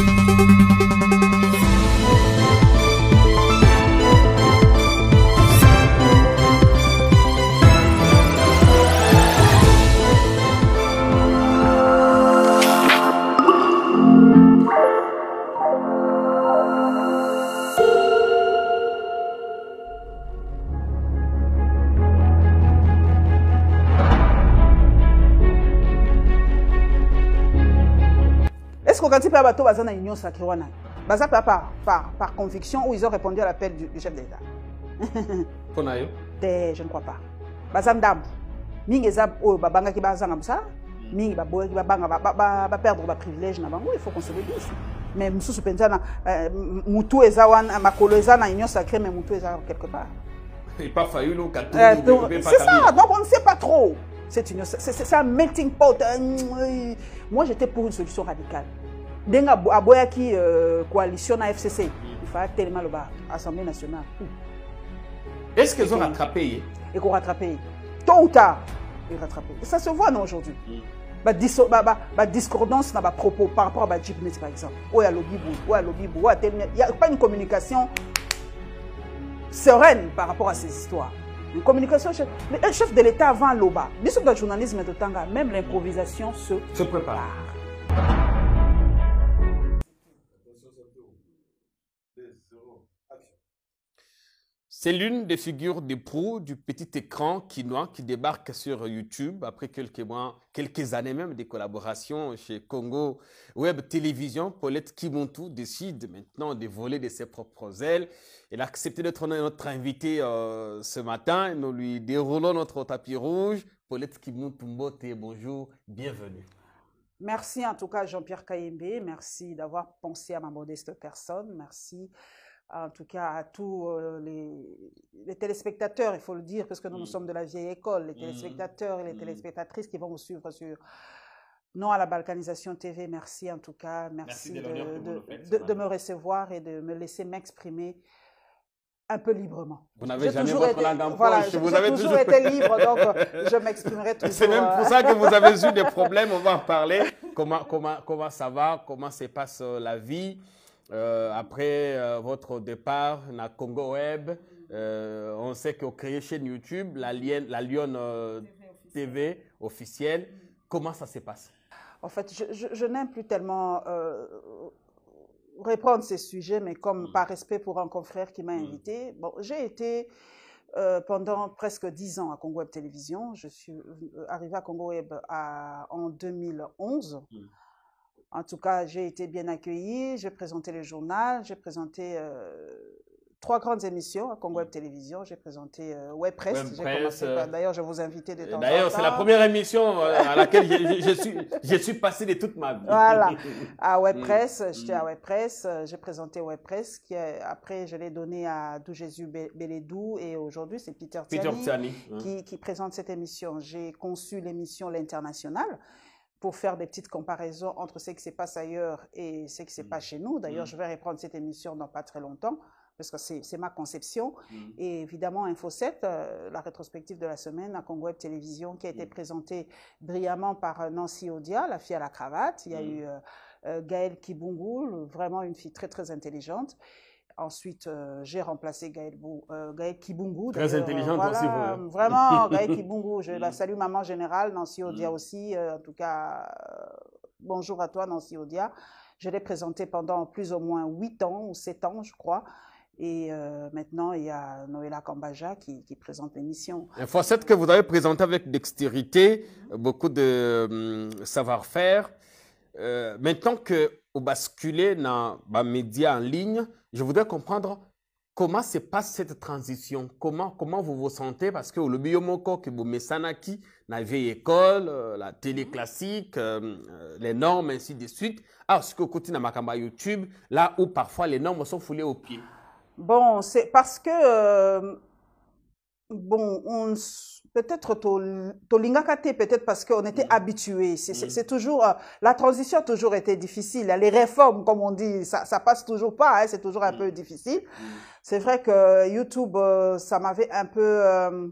Thank you. mpe ya tout baza na union sacré wana baza papa par, par, conviction ou ils ont répondu à l'appel du, chef d'État? l'état mpo je ne crois pas baza ndambu mingi eza oyo oh, babangaki bazanga mosala mingi baboyaki babanga perdre privilège na bango il faut qu'on se le dise mais mosusu mpenza na eh, mutu eza wana makolo eza na union sacrée mais mutu eza quelque part Et eh, pas faillu c'est ça donc on ne sait pas trop c'est un melting pot euh, moi j'étais pour une solution radicale aboya aboyaki euh, coalition na fcc Il tellement le bas. assemblée nationale est-ce qu'ils ont rattrapé Ils qu'on rattrapé tôt ou tard ont rattrapé ça se voit non aujourd'hui mm. bah, bah, bah, dans na propos par rapport à bajipnet par exemple oh, Il alobi a oyo alobi boye Il n'y oh, a pas une communication sereine par rapport à ces histoires une communication chef, le chef de l'état avant loba journalisme même l'improvisation se, se prépare C'est l'une des figures des proue du petit écran quinois qui débarque sur YouTube après quelques mois, quelques années même de collaboration chez Congo Web Télévision. Paulette Kimontou décide maintenant de voler de ses propres ailes. Elle a accepté d'être notre invitée euh, ce matin. Nous lui déroulons notre tapis rouge. Paulette Kimontou bonjour, bienvenue. Merci en tout cas Jean-Pierre Kayembe. Merci d'avoir pensé à ma modeste personne. Merci en tout cas à tous euh, les, téléspectateurs, il faut le dire, parce que nous, nous mm. sommes de la vieille école, les mm. téléspectateurs et les mm. téléspectatrices qui vont nous suivre sur non à la balkanisation TV. Merci en tout cas, merci, de, me recevoir et de me laisser m'exprimer un peu librement. Vous n'avez jamais votre langue en voilà, Vous avez toujours, toujours été libre, donc je m'exprimerai toujours. C'est même pour euh, ça que vous avez eu des problèmes, on va en parler. Comment, comment, comment ça va, comment se passe euh, la vie euh, après euh, votre départ na Congo Web, euh, on sait que vous chaîne YouTube, la, la Lyon TV, officielle. Comment ça se passe En fait, je, n'aime plus tellement reprendre ces sujets, mais comme mm. par respect pour un confrère qui m'a invitée. Mm. invité, bon, j'ai été pendant presque dix ans à Congo Web Télévision. Je suis arrivée à Congo Web en 2011. En tout cas, j'ai été bien accueillie, j'ai présenté le journal, j'ai présenté euh, trois grandes émissions à hein, Congo mm. Web Télévision, j'ai présenté euh, Web Press. Press D'ailleurs, je vous invite de temps D'ailleurs, c'est la première émission euh, à laquelle je, suis, je suis passé de toute ma vie. Voilà, à mm. Web Press, mm. j'étais à Web Press, euh, j'ai présenté Web Press, qui après je l'ai donné à Dou Jésus et aujourd'hui c'est Peter Tiani, Peter hein. Qui, qui présente cette émission. J'ai conçu l'émission L'International pour faire des petites comparaisons entre ce qui se passe ailleurs et ce qui se mmh. passe chez nous. D'ailleurs, mmh. je vais reprendre cette émission dans pas très longtemps, parce que c'est ma conception. Mmh. Et évidemment, Info 7, euh, la rétrospective de la semaine à Congo Web Télévision, qui a été présentée brillamment par euh, Nancy Odia, la fille à la cravate. Il y a eu Gaël euh, Gaëlle Kibungu, vraiment une fille très, très intelligente ensuite, euh, j'ai remplacé Gaël, euh, Kibungu. Très euh, intelligente aussi. Vous. Vraiment, Gaël Kibungu. Je la salue, maman générale, Nancy Odia mm. aussi. en tout cas, bonjour à toi, Nancy Odia. Je l'ai présenté pendant plus ou moins 8 ans ou 7 ans, je crois. Et maintenant, il y a Noéla Kambaja qui, présente l'émission. Une cette que vous avez présentée avec dextérité, mm-hmm. beaucoup de hum, savoir-faire. maintenant que ou basculer dans les bah, médias en ligne, je voudrais comprendre comment se passe cette transition, comment, comment vous vous sentez, parce que le biomoko que vous mettez la vieille école, euh, la télé mm-hmm. classique, euh, euh, les normes, ainsi de suite, à ah, ce que côté dans Makamba YouTube, là où parfois les normes sont foulées au pied Bon, c'est parce que, bon, on Peut-être Tolingaka Lingakaté peut-être parce qu'on était mm. habitué. Mm. C'est toujours euh, la transition a toujours été difficile. Les réformes, comme on dit, ça, ça passe toujours pas. Hein, c'est toujours un mm. peu difficile. C'est vrai que YouTube, euh, ça m'avait un peu euh,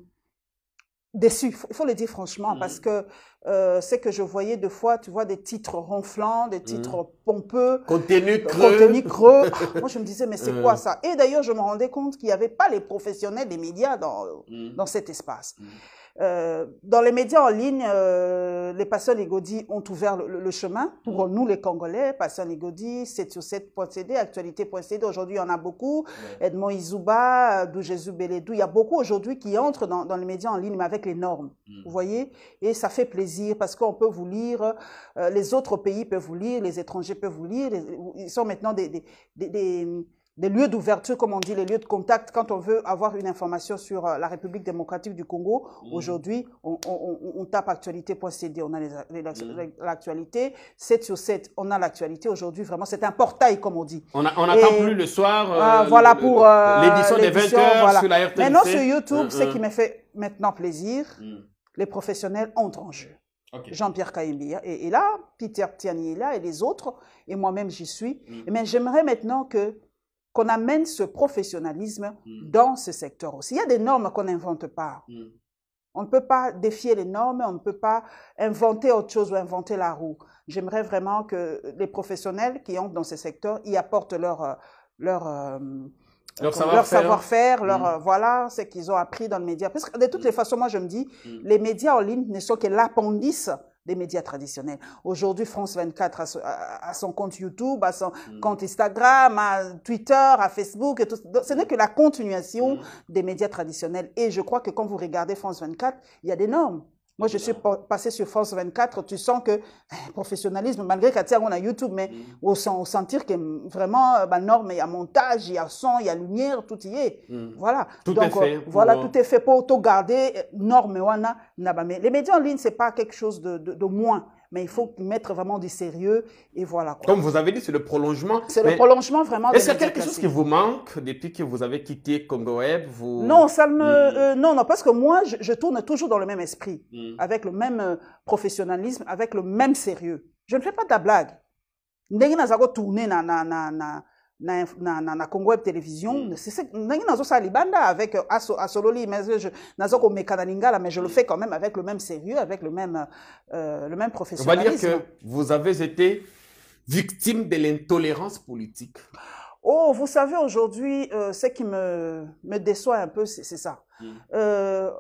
Déçu, il faut, le dire franchement, mm-hmm. parce que euh, c'est que je voyais deux fois, tu vois, des titres ronflants, des titres mm-hmm. pompeux. Contenu euh, creux. Contenu creux. moi, je me disais, mais c'est euh. quoi ça Et d'ailleurs, je me rendais compte qu'il n'y avait pas les professionnels des médias dans, mm-hmm. dans cet espace. Euh, dans les médias en ligne, euh, les Passion Igodi ont ouvert le, chemin pour mm. nous les Congolais. Passion Igodi, 7 sur 7.cd, actualité.cd, aujourd'hui il y en a beaucoup. Edmond Izuba, euh, Doujezu Beledou, il y a beaucoup aujourd'hui qui entrent dans, dans, les médias en ligne, mais avec les normes, mm. vous voyez Et ça fait plaisir parce qu'on peut vous lire, euh, les autres pays peuvent vous lire, les étrangers peuvent vous lire. ils sont maintenant des, des, des des lieux d'ouverture, comme on dit, les lieux de contact. Quand on veut avoir une information sur euh, la République démocratique du Congo, mmh. aujourd'hui, on, on, on, tape actualité.cd, on a mmh. l'actualité. 7 sur 7, on a l'actualité. Aujourd'hui, vraiment, c'est un portail, comme on dit. On n'attend plus le soir. Ah, euh, voilà pour euh, l'édition des 20 heures sur la RTNC. Maintenant, sur YouTube, mmh. ce qui me fait maintenant plaisir, les professionnels entrent en jeu. Jean-Pierre Kaimbi et là, Peter Tiani est là et les autres, et moi-même j'y suis. Mais j'aimerais maintenant que qu'on amène ce professionnalisme mm. dans ce secteur aussi. Il y a des normes qu'on n'invente pas. Mm. On ne peut pas défier les normes, on ne peut pas inventer autre chose ou inventer la roue. J'aimerais vraiment que les professionnels qui entrent dans ce secteur y apportent leur, euh, leur, euh, leur savoir-faire, leur, mm. euh, voilà, ce qu'ils ont appris dans le média. Parce que de toutes les façons, moi je me dis, les médias en ligne ne sont que l'appendice des médias traditionnels. Aujourd'hui, France 24 a, son, compte YouTube, à son mm. compte Instagram, à Twitter, à Facebook. Et tout. Ce n'est que la continuation mm. des médias traditionnels. Et je crois que quand vous regardez France 24, il y a des normes. Moi, je suis passé sur Force 24. Tu sens que hein, professionnalisme, malgré on a YouTube, mais on, sent, on sentir que mm, vraiment, bah, norme, il y a montage, il y a son, il y a lumière, tout y est. Mm. Voilà. Tout Donc, est fait. Euh, voilà, pour... Euh, tout est fait pour te garder norme. Les médias en ligne, c'est pas quelque chose de, de, de moins mais il faut mettre vraiment du sérieux et voilà. Quoi. Comme vous avez dit, c'est le prolongement. C'est le prolongement vraiment. Est-ce qu'il y a quelque chose qui vous manque depuis que vous avez quitté Congo Web vous... Non, ça me, hmm. euh, non, non, parce que moi, je, tourne toujours dans le même esprit, hmm. avec le même euh, professionnalisme, avec le même sérieux. Je ne fais pas de la blague. N'est-ce na tourner na na na na, na, na, congo web télévision mm. c'est ça, libanda avec euh, asololi mais je mais je le fais quand même avec le même sérieux avec le même, euh, le même professionnalisme on va dire que vous avez été victime de l'intolérance politique Oh, vous savez, aujourd'hui, euh, ce qui me, me déçoit un peu, c'est ça. Mm. Euh,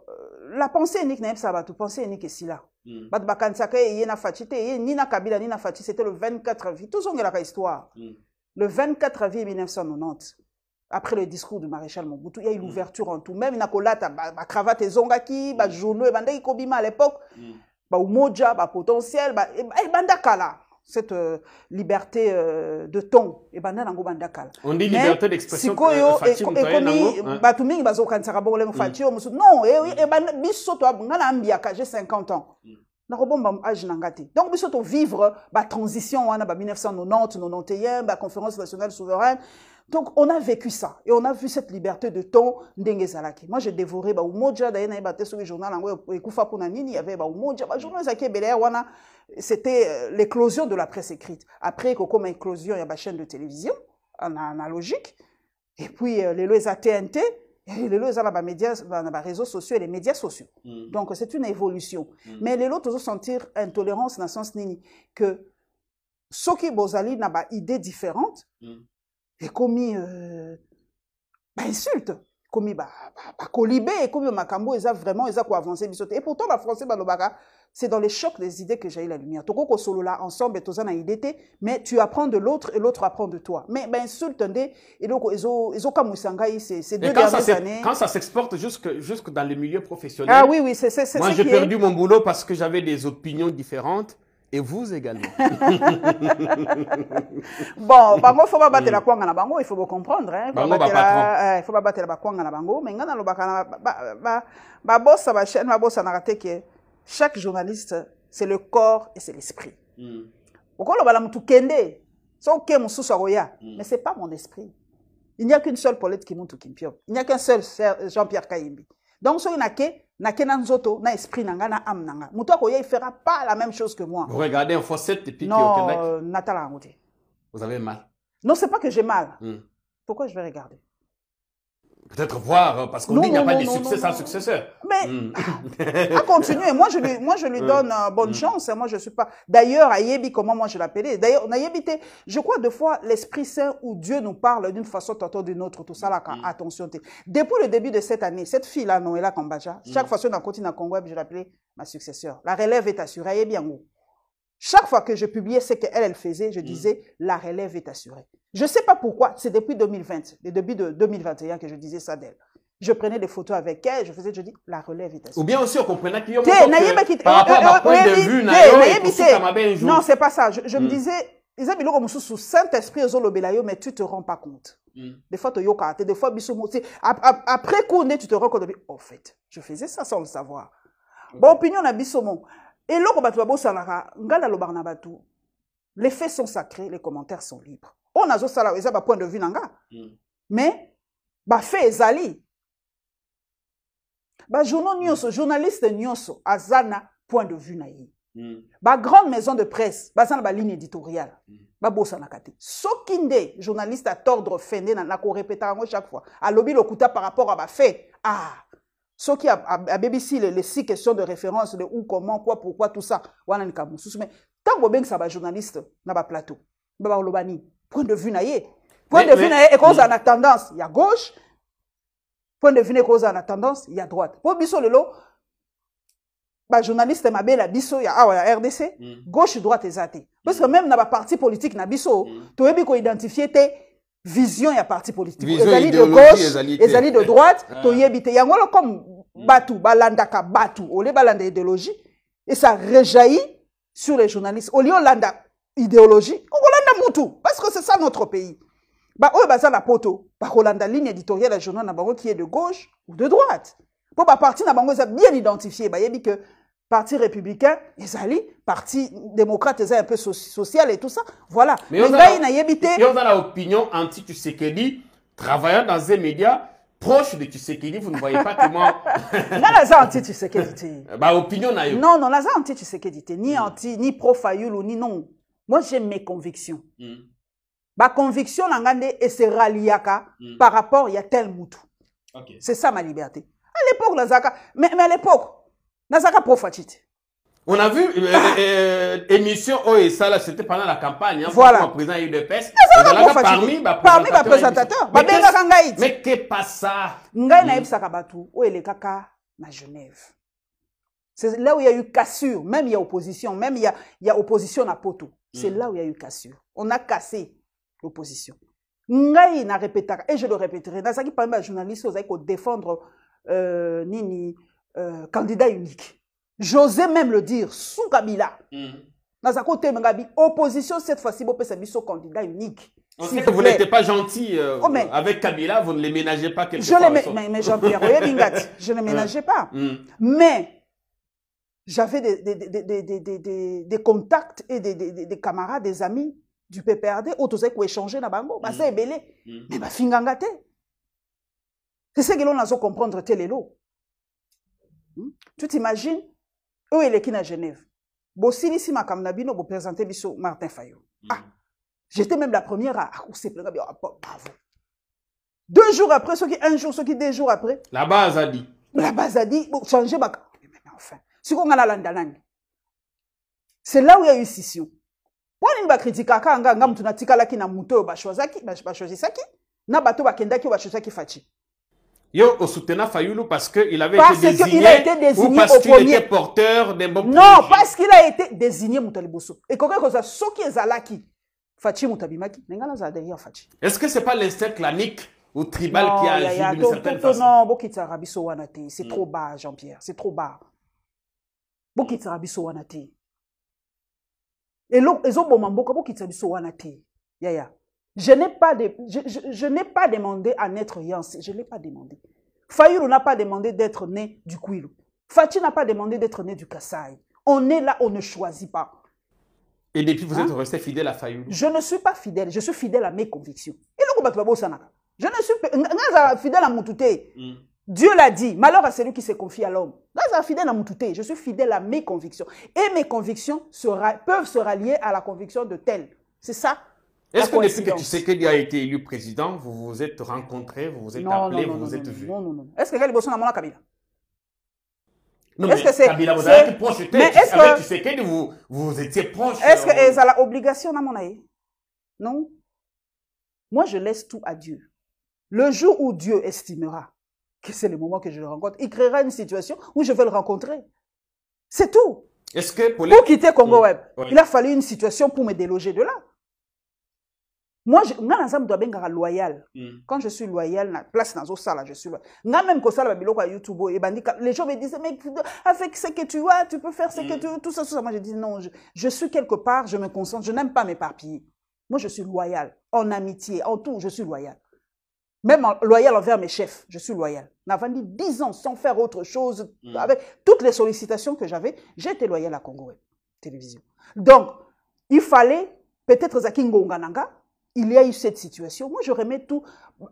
la pensée unique n'est pas tout pensée unique est là. Il y a ye na fati ye ni na kabila ni na fati c'était le 24 vie tous ongela la histoire. Mm. Le 24 avril 1990, après le discours du maréchal Mobutu, il y a une mm. ouverture en tout. Même nakolata, ma cravate et zongaki, ma mm. journaux, et kobima à l'époque, ma mm. umoja, ma potentiel, et eh, eh, bandakala. Cette euh, liberté euh, de ton, et eh ben, bandakala. On dit liberté d'expression. Sikoyo, et euh, hein. batumingi bazo kansara bongo le fatio, non, et ben, biso toi, ngana a j'ai 50 ans nakobomba age na nga donc biso ba transition wana ba 1990 91 Conférence nationale souveraine donc on a vécu ça et on a vu cette liberté de ton ndenge ezalaki moi j'ai dévoré baumoja na ba te sur journal yango ekufa mpona nini yave baumoja journaux ezalaki ebele ya wana c'était euh, l'éclosion de la presse écrite après comme éclosion il y a ya chaîne de télévision en analogique et puis les à tnt les réseaux les réseaux sociaux et les médias sociaux mm. donc c'est une évolution Mais mm. mais une tolérance intolérance le sens nini que qui ont des idées différentes mm. commis euh, bah, insulte. Colibé, colibé comme makambo ont vraiment eza quoi avancé, et pourtant la balobaka c'est dans les chocs des idées que eu la lumière solo là ensemble et tozana idée mais tu apprends de l'autre et l'autre apprend de toi mais ben, Et donc, ils ont eloko ezokamwisa c'est ces deux dernières années quand ça s'exporte jusque, jusque dans les milieux professionnels ah oui oui c'est moi j'ai perdu mon boulot parce que j'avais des opinions différentes et vous également. bon, bango faut pas battre la mm. kwanga na bango, il faut comprendre hein. Il eh, faut pas battre la kwanga na bango, mais il faut na ba ba chaîne que chaque journaliste c'est le corps et c'est l'esprit. Mm. Okolo bala mutu kende. So mususu akoya, mm. mais c'est pas mon esprit. Il n'y a qu'une seule monte Kimuntu Kimpiop. Il n'y a qu'un seul Jean-Pierre Kayimbi donc si vous nake na nzoto na esprit un âme. na ne fera pas la même chose que moi Vous regardez un fossette et puis au Québec? Euh, vous avez mal non c'est pas que j'ai mal hmm. pourquoi je vais regarder Peut-être voir, hein, parce qu'on dit qu'il n'y a pas de succès sans successeur. Mais, hmm. à continuer. Moi, je lui, moi, je lui hmm. donne euh, bonne hmm. chance. Hein, moi, je suis pas. D'ailleurs, Ayébi, comment moi je l'appelais? D'ailleurs, a je crois, deux fois, l'Esprit Saint où Dieu nous parle d'une façon, tantôt d'une autre, tout ça, là, quand attention. Depuis le début de cette année, cette fille-là, Noéla Kambacha, Chaque fois, qu'on a continue à Congo, je l'appelais ma successeur. La relève est assurée. Ayébi en haut. Chaque fois que je publiais ce qu'elle elle faisait, je mm. disais, la relève est assurée. Je ne sais pas pourquoi, c'est depuis 2020, le début de 2021 que je disais ça d'elle. Je prenais des photos avec elle, je faisais, je dis, la relève est assurée. Ou bien aussi, on comprenait qu'il y a Pas par rapport à euh, ma euh, point de vue, Non, c'est pas ça. Je, me mm. disais, sous saint-esprit mais tu te rends pas compte mm. des fois tu te des fois après qu'on tu te rends compte en fait je faisais ça sans le savoir Bon, opinion à biso eloko bato babosalaka ngai nalobaka na bato les faits sont sacrés les commentaires sont libres oyo nazosala eza bapoint de vue na nga mm. mais bafaits ezali bajournaux nyonso journaliste nyonso aza na point de vue na ye mm. bagrande maison de presse baza na baligne éditoriale mm. babosanaka te soki nde journaliste atordre fe nde nakorepetaka yango chaque fois alobi lokuta par rapport a bafaits ah soki abebisi les six questions de référence de où comment quoi pourquoi tout ça wana likambo mosusu mais ntango obengisa bajournaliste na baplateau mba baloba nini point de vue na ye point de vue na ye ekozala mm. na tendance ya gauche point de vue na ye ekozala na tendance ya droite mpo biso lelo bajournaliste mabela biso ya awa ya rdc mm. gauche droite eza te parce que mm. même na baparti politique na biso toyebi koidentifie te vision ya parti politique Les alliés de gauche les alliés de droite ah. toyebi te yango wana comme bato balandaka au olie balanda idéologie et ça rejaillit sur les journalistes lieu olanda idéologie okolanda mutu parce que c'est ça notre pays baoyo baza la poto bakolanda ligne éditoriale de journal n'importe qui est de gauche ou de droite Pour bah, partir, na bango ça bien identifié dit bah, que... Parti républicain, ezali parti démocrate eza un peu social et tout ça. Voilà. Mais on a la opinion anti l'opinion anti Tshisekedi travaillant dans les médias proche de Tshisekedi, vous ne voyez pas comment Nga naza anti Tshisekedi. Bah, opinion na Non, Non non, naza anti Tshisekedi ni hmm. anti ni pro Fayulu ni non. Moi j'ai mes convictions. Mm. conviction nanga nde et c'est ralliaka mm. par rapport il y a tel mutu. Okay. C'est ça ma liberté. À l'époque, mais, mais à l'époque, nazaka profatite. on a vu euh, euh, euh, émission OESA, oh, là c'était pendant la campagne hein, voilà président eu de pes parmi parmi babengaka ngai te mais ke pasa ngai nayebisaka bato oyo kaka na genève c'est là où il y a eu cassure même il y a opposition même il y a, il y a opposition à poto c'est mm. là où il y a eu cassure on a cassé l'opposition ngai répété et je le répéterai parle parmi bajournaliste ozalaki défendre, euh, nini euh, candidat unique. J'osais même le dire, sous Kabila. Mm. opposition cette fois-ci, biso candidat unique. On vous n'êtes pas gentil euh, oh, avec Kabila, vous ne les ménagez pas quelque je part, les... Mais, mais je ne ménageais pas. Hmm. Mais j'avais des, des, des, des, contacts et des, camarades, des amis du PPRD, autres qui échanger dans bango, bah c'est hmm. belé, hmm. mais bah finganga C'est ce que l'on a comprendre tel et l'eau. Hmm? Tu t'imagines, eux et les qui à Genève. bosilisi makambo na bino présenter biso martin Fayou. Hmm. ah j'étais même la première à akoseplanga bio oh, bravo deux jours après ce qui un jour qui deux jours après la base a dit la base a dit changer baka eh, enfin qu'on a la landalang, c'est là où il y a eu scission mpo nini bakritikaka anga nga motu tu na ba bah, bah, choisi ça qui. na bato bakendaki choisir qui bah, faci Yo Osutena Fayoulou parce qu'il avait parce été désigné, il a été désigné ou parce qu'il était porteur d'un bon Non, projet. parce qu'il a été désigné Moutaliboso. Et quand chose, ce qui est Zalaki, Fachi Moutabimaki, derrière Fachi. Est-ce que ce n'est pas l'instinct clanique ou tribal qui a agi d'une certaine façon Non, Bokitsa Rabiso c'est mm. trop bas, Jean-Pierre, c'est trop bas. Bokitsa Rabiso Wanate. Et l'autre, ils ont bon mamboka, Bokitsa Rabiso Wanate. Yaya. Je n'ai pas, je, n'ai pas demandé à naître Yance. Je ne l'ai pas demandé. Fayulu n'a pas demandé d'être né du Kouilou. Fatih n'a pas demandé d'être né du Kassai. On est là, on ne choisit pas. Et depuis, vous êtes hein? resté fidèle à Fayoulou Je ne suis pas fidèle. Je suis fidèle à mes convictions. Et Je ne suis pas fidèle à mon mm. Dieu l'a dit, malheur à celui qui se confie à l'homme. Je suis fidèle à mes convictions. Et mes convictions peuvent se rallier à la conviction de tel. C'est ça est-ce que depuis que tu sais qu'il a été élu président, vous vous êtes rencontrés, vous vous êtes non, appelés, vous vous êtes vu Non, non, non. Est-ce que Gaël Bosson a mon Kabila non, est-ce que c'est. Kabila, vous avez été proche. Mais est-ce ah ben, que. Avec Tshisekedi, vous, vous étiez proche. Est-ce qu'elle euh, a l'obligation, à mon Non. Moi, je laisse tout à Dieu. Le jour où Dieu estimera que c'est le moment que je le rencontre, il créera une situation où je vais le rencontrer. C'est tout. Est-ce que. Pour, quitter Congo Web, il a fallu une situation pour me déloger de là moi je nga na nzambe être loyal hmm. quand je suis loyal na place sala, je suis loyal nga même kosala babiloko ya youtube les gens me disent mais avec ce que tu as tu peux faire ce que hmm. tu veux, tout ça tout ça moi je dis non je, je suis quelque part je me concentre je n'aime pas m'éparpiller moi je suis loyal en amitié en tout je suis loyal même loyal envers mes chefs je suis loyal dit 10 ans sans faire autre chose hmm. avec toutes les sollicitations que j'avais j'étais loyal à Congo Télévision donc il fallait peut-être zaki ngonga il y a eu cette situation. Moi, je remets tout.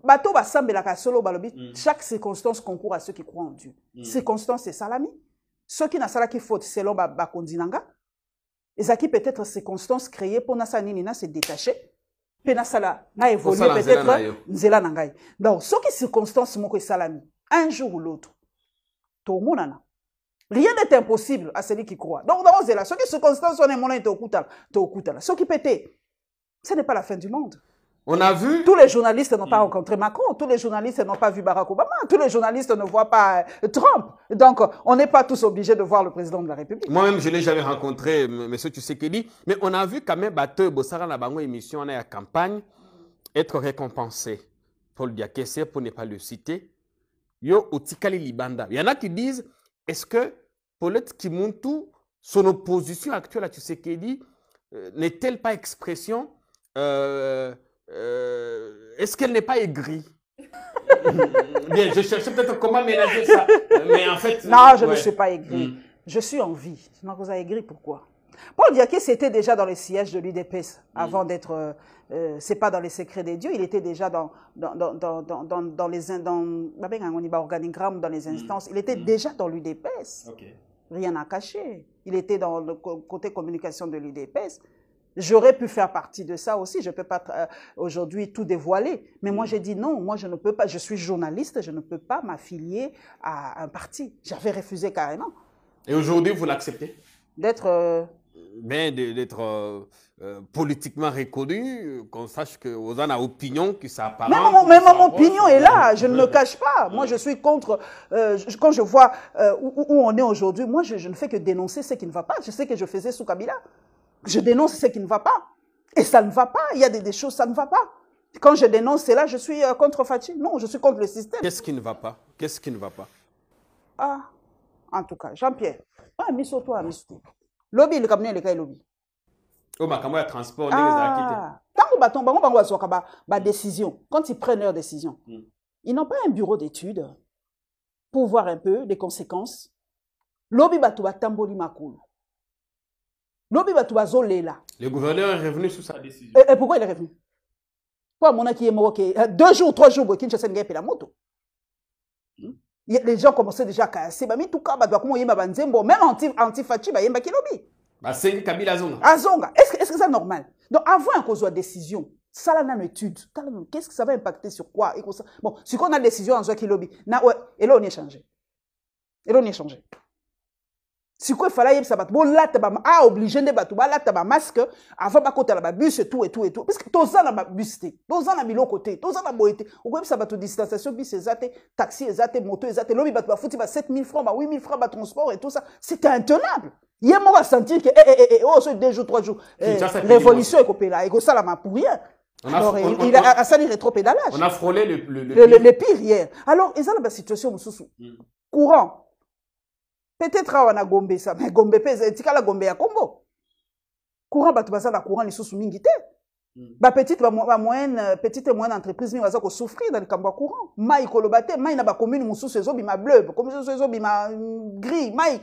Bateau, la solo, balobi. Mm. Chaque circonstance concourt à ceux qui croient en Dieu. Mm. Circonstance, c'est salami. Ceux qui n'ont pas la faute, c'est l'homme kondinanga. Et ça qui peut-être circonstance créée pour nasa nina se détacher. Pena sala, na évolué peut-être, nzela nangai. Donc, ceux qui circonstance moko et salami, un jour ou l'autre, tout le Rien n'est impossible à celui qui croit. Donc, dans ceux qui circonstances, on est mon au kutala, au kutala. Ceux qui être... Ce n'est pas la fin du monde. On a vu. Tous les journalistes n'ont pas mm. rencontré Macron, tous les journalistes n'ont pas vu Barack Obama, tous les journalistes ne voient pas euh, Trump. Donc, on n'est pas tous obligés de voir le président de la République. Moi-même, je n'ai jamais rencontré, M. Tshisekedi, mais on a vu quand même Bateu Bossara Nabango, émission, en campagne, être récompensé. Paul Diakese, pour ne pas le citer, Yo Otikali Libanda. Il y en a qui disent, est-ce que Paulette Kimuntu, son opposition actuelle à Tshisekedi, euh, n'est-elle pas expression euh, euh, est-ce qu'elle n'est pas aigrie Bien, je cherchais peut-être comment ménager ça. Mais en fait. Non, je ne suis pas aigrie. Hmm. Je suis en vie. Donc, vous avez aigri, pourquoi Paul Diaké, c'était déjà dans les sièges de l'Udps. Hmm. avant d'être. Euh, c'est pas dans les secrets des dieux, il était déjà dans, dans, dans, dans, dans les. Dans, bah, ben, organigramme, dans les hmm. instances. Il était déjà dans l'UDPS. Rien à cacher. Il était dans le côté communication de l'UDPS. J'aurais pu faire partie de ça aussi. Je ne peux pas euh, aujourd'hui tout dévoiler. Mais moi, mm. j'ai dit non, moi, je ne peux pas. Je suis journaliste, je ne peux pas m'affilier à un parti. J'avais refusé carrément. Et aujourd'hui, vous l'acceptez D'être. Euh... Mais d'être euh, euh, politiquement reconnu, qu'on sache que qu'on a une opinion qui s'apparente. Mais mon, même mon opinion est là, je ne le cache pas. Moi, je suis contre. quand je vois où, où, on est aujourd'hui, moi, je, je ne fais que dénoncer ce qui ne va pas. Je sais que je faisais sous Kabila je dénonce ce qui ne va pas. Et ça ne va pas, il y a des, choses, ça ne va pas. Quand je dénonce cela, je suis euh, contre Fatih. Non, je suis contre le système. Qu'est-ce qui ne va pas Qu'est-ce qui ne va pas Ah, en tout cas, Jean-Pierre. Ah, toi, à misoto. Lobby, le cabinet, le cas, lobby. Oh, ma caméra transport, ah. Tant que bango bango va avoir ba décision. Quand ils prennent leur décision, hmm. ils n'ont pas un bureau d'études pour voir un peu les conséquences. Lobby, est bah, tamboli makulu. Le gouverneur est revenu sur sa décision. Et, et pourquoi il est revenu euh, deux jours, trois jours, Kinshasa n'a pas la moto. Hmm? Les gens commençaient déjà à casser. Mais tout cas, bah, comment dit Bon, même anti, anti il bah, yema kilobi. Bah, c'est Kabila Azonga. Azonga. Ah, est-ce que, est-ce que c'est normal? Donc, avant qu'on soit décision, ça là, une étude. Qu'est-ce que ça va impacter sur quoi? Et ça... Bon, si qu'on a décision en Zoa Kilobi, ouais, et là, on est changé. Et là, on est changé quoi sikoyo efala yebisa bato bolata ba a ah, oblige là bato pas masque avant bus babus tout et et tout tout etout etout parceke toza na babus te toza na biloko te toza na boye te ça bato distanciation bus eza taxi eza moto eza l'homme lobi bato bafuti ba 7000 francs ba 8000 francs francs transport et tout ça c'est intenable ye moko asentir que eh, eh, eh, eh oh, so deux jours trois jours que ça ekopela m'a pour rien On a, Alors, on, il, a, ça rétropédalage. On a frôlé le, le, le, le pire. le, pire hier. Alors, ils ont la situation, mm. courant, peut-être na gombe ça mais gombe pe la gombe ya kombo courant bato bazala courant lisusu mingi te hmm. ba petite ba, ba moyenne euh, petite moyenne entreprise mingi ko souffrir dans le ya courant mai koloba te mai na commune bacommune bi ma bleu bacommune bi ma mm, gris mai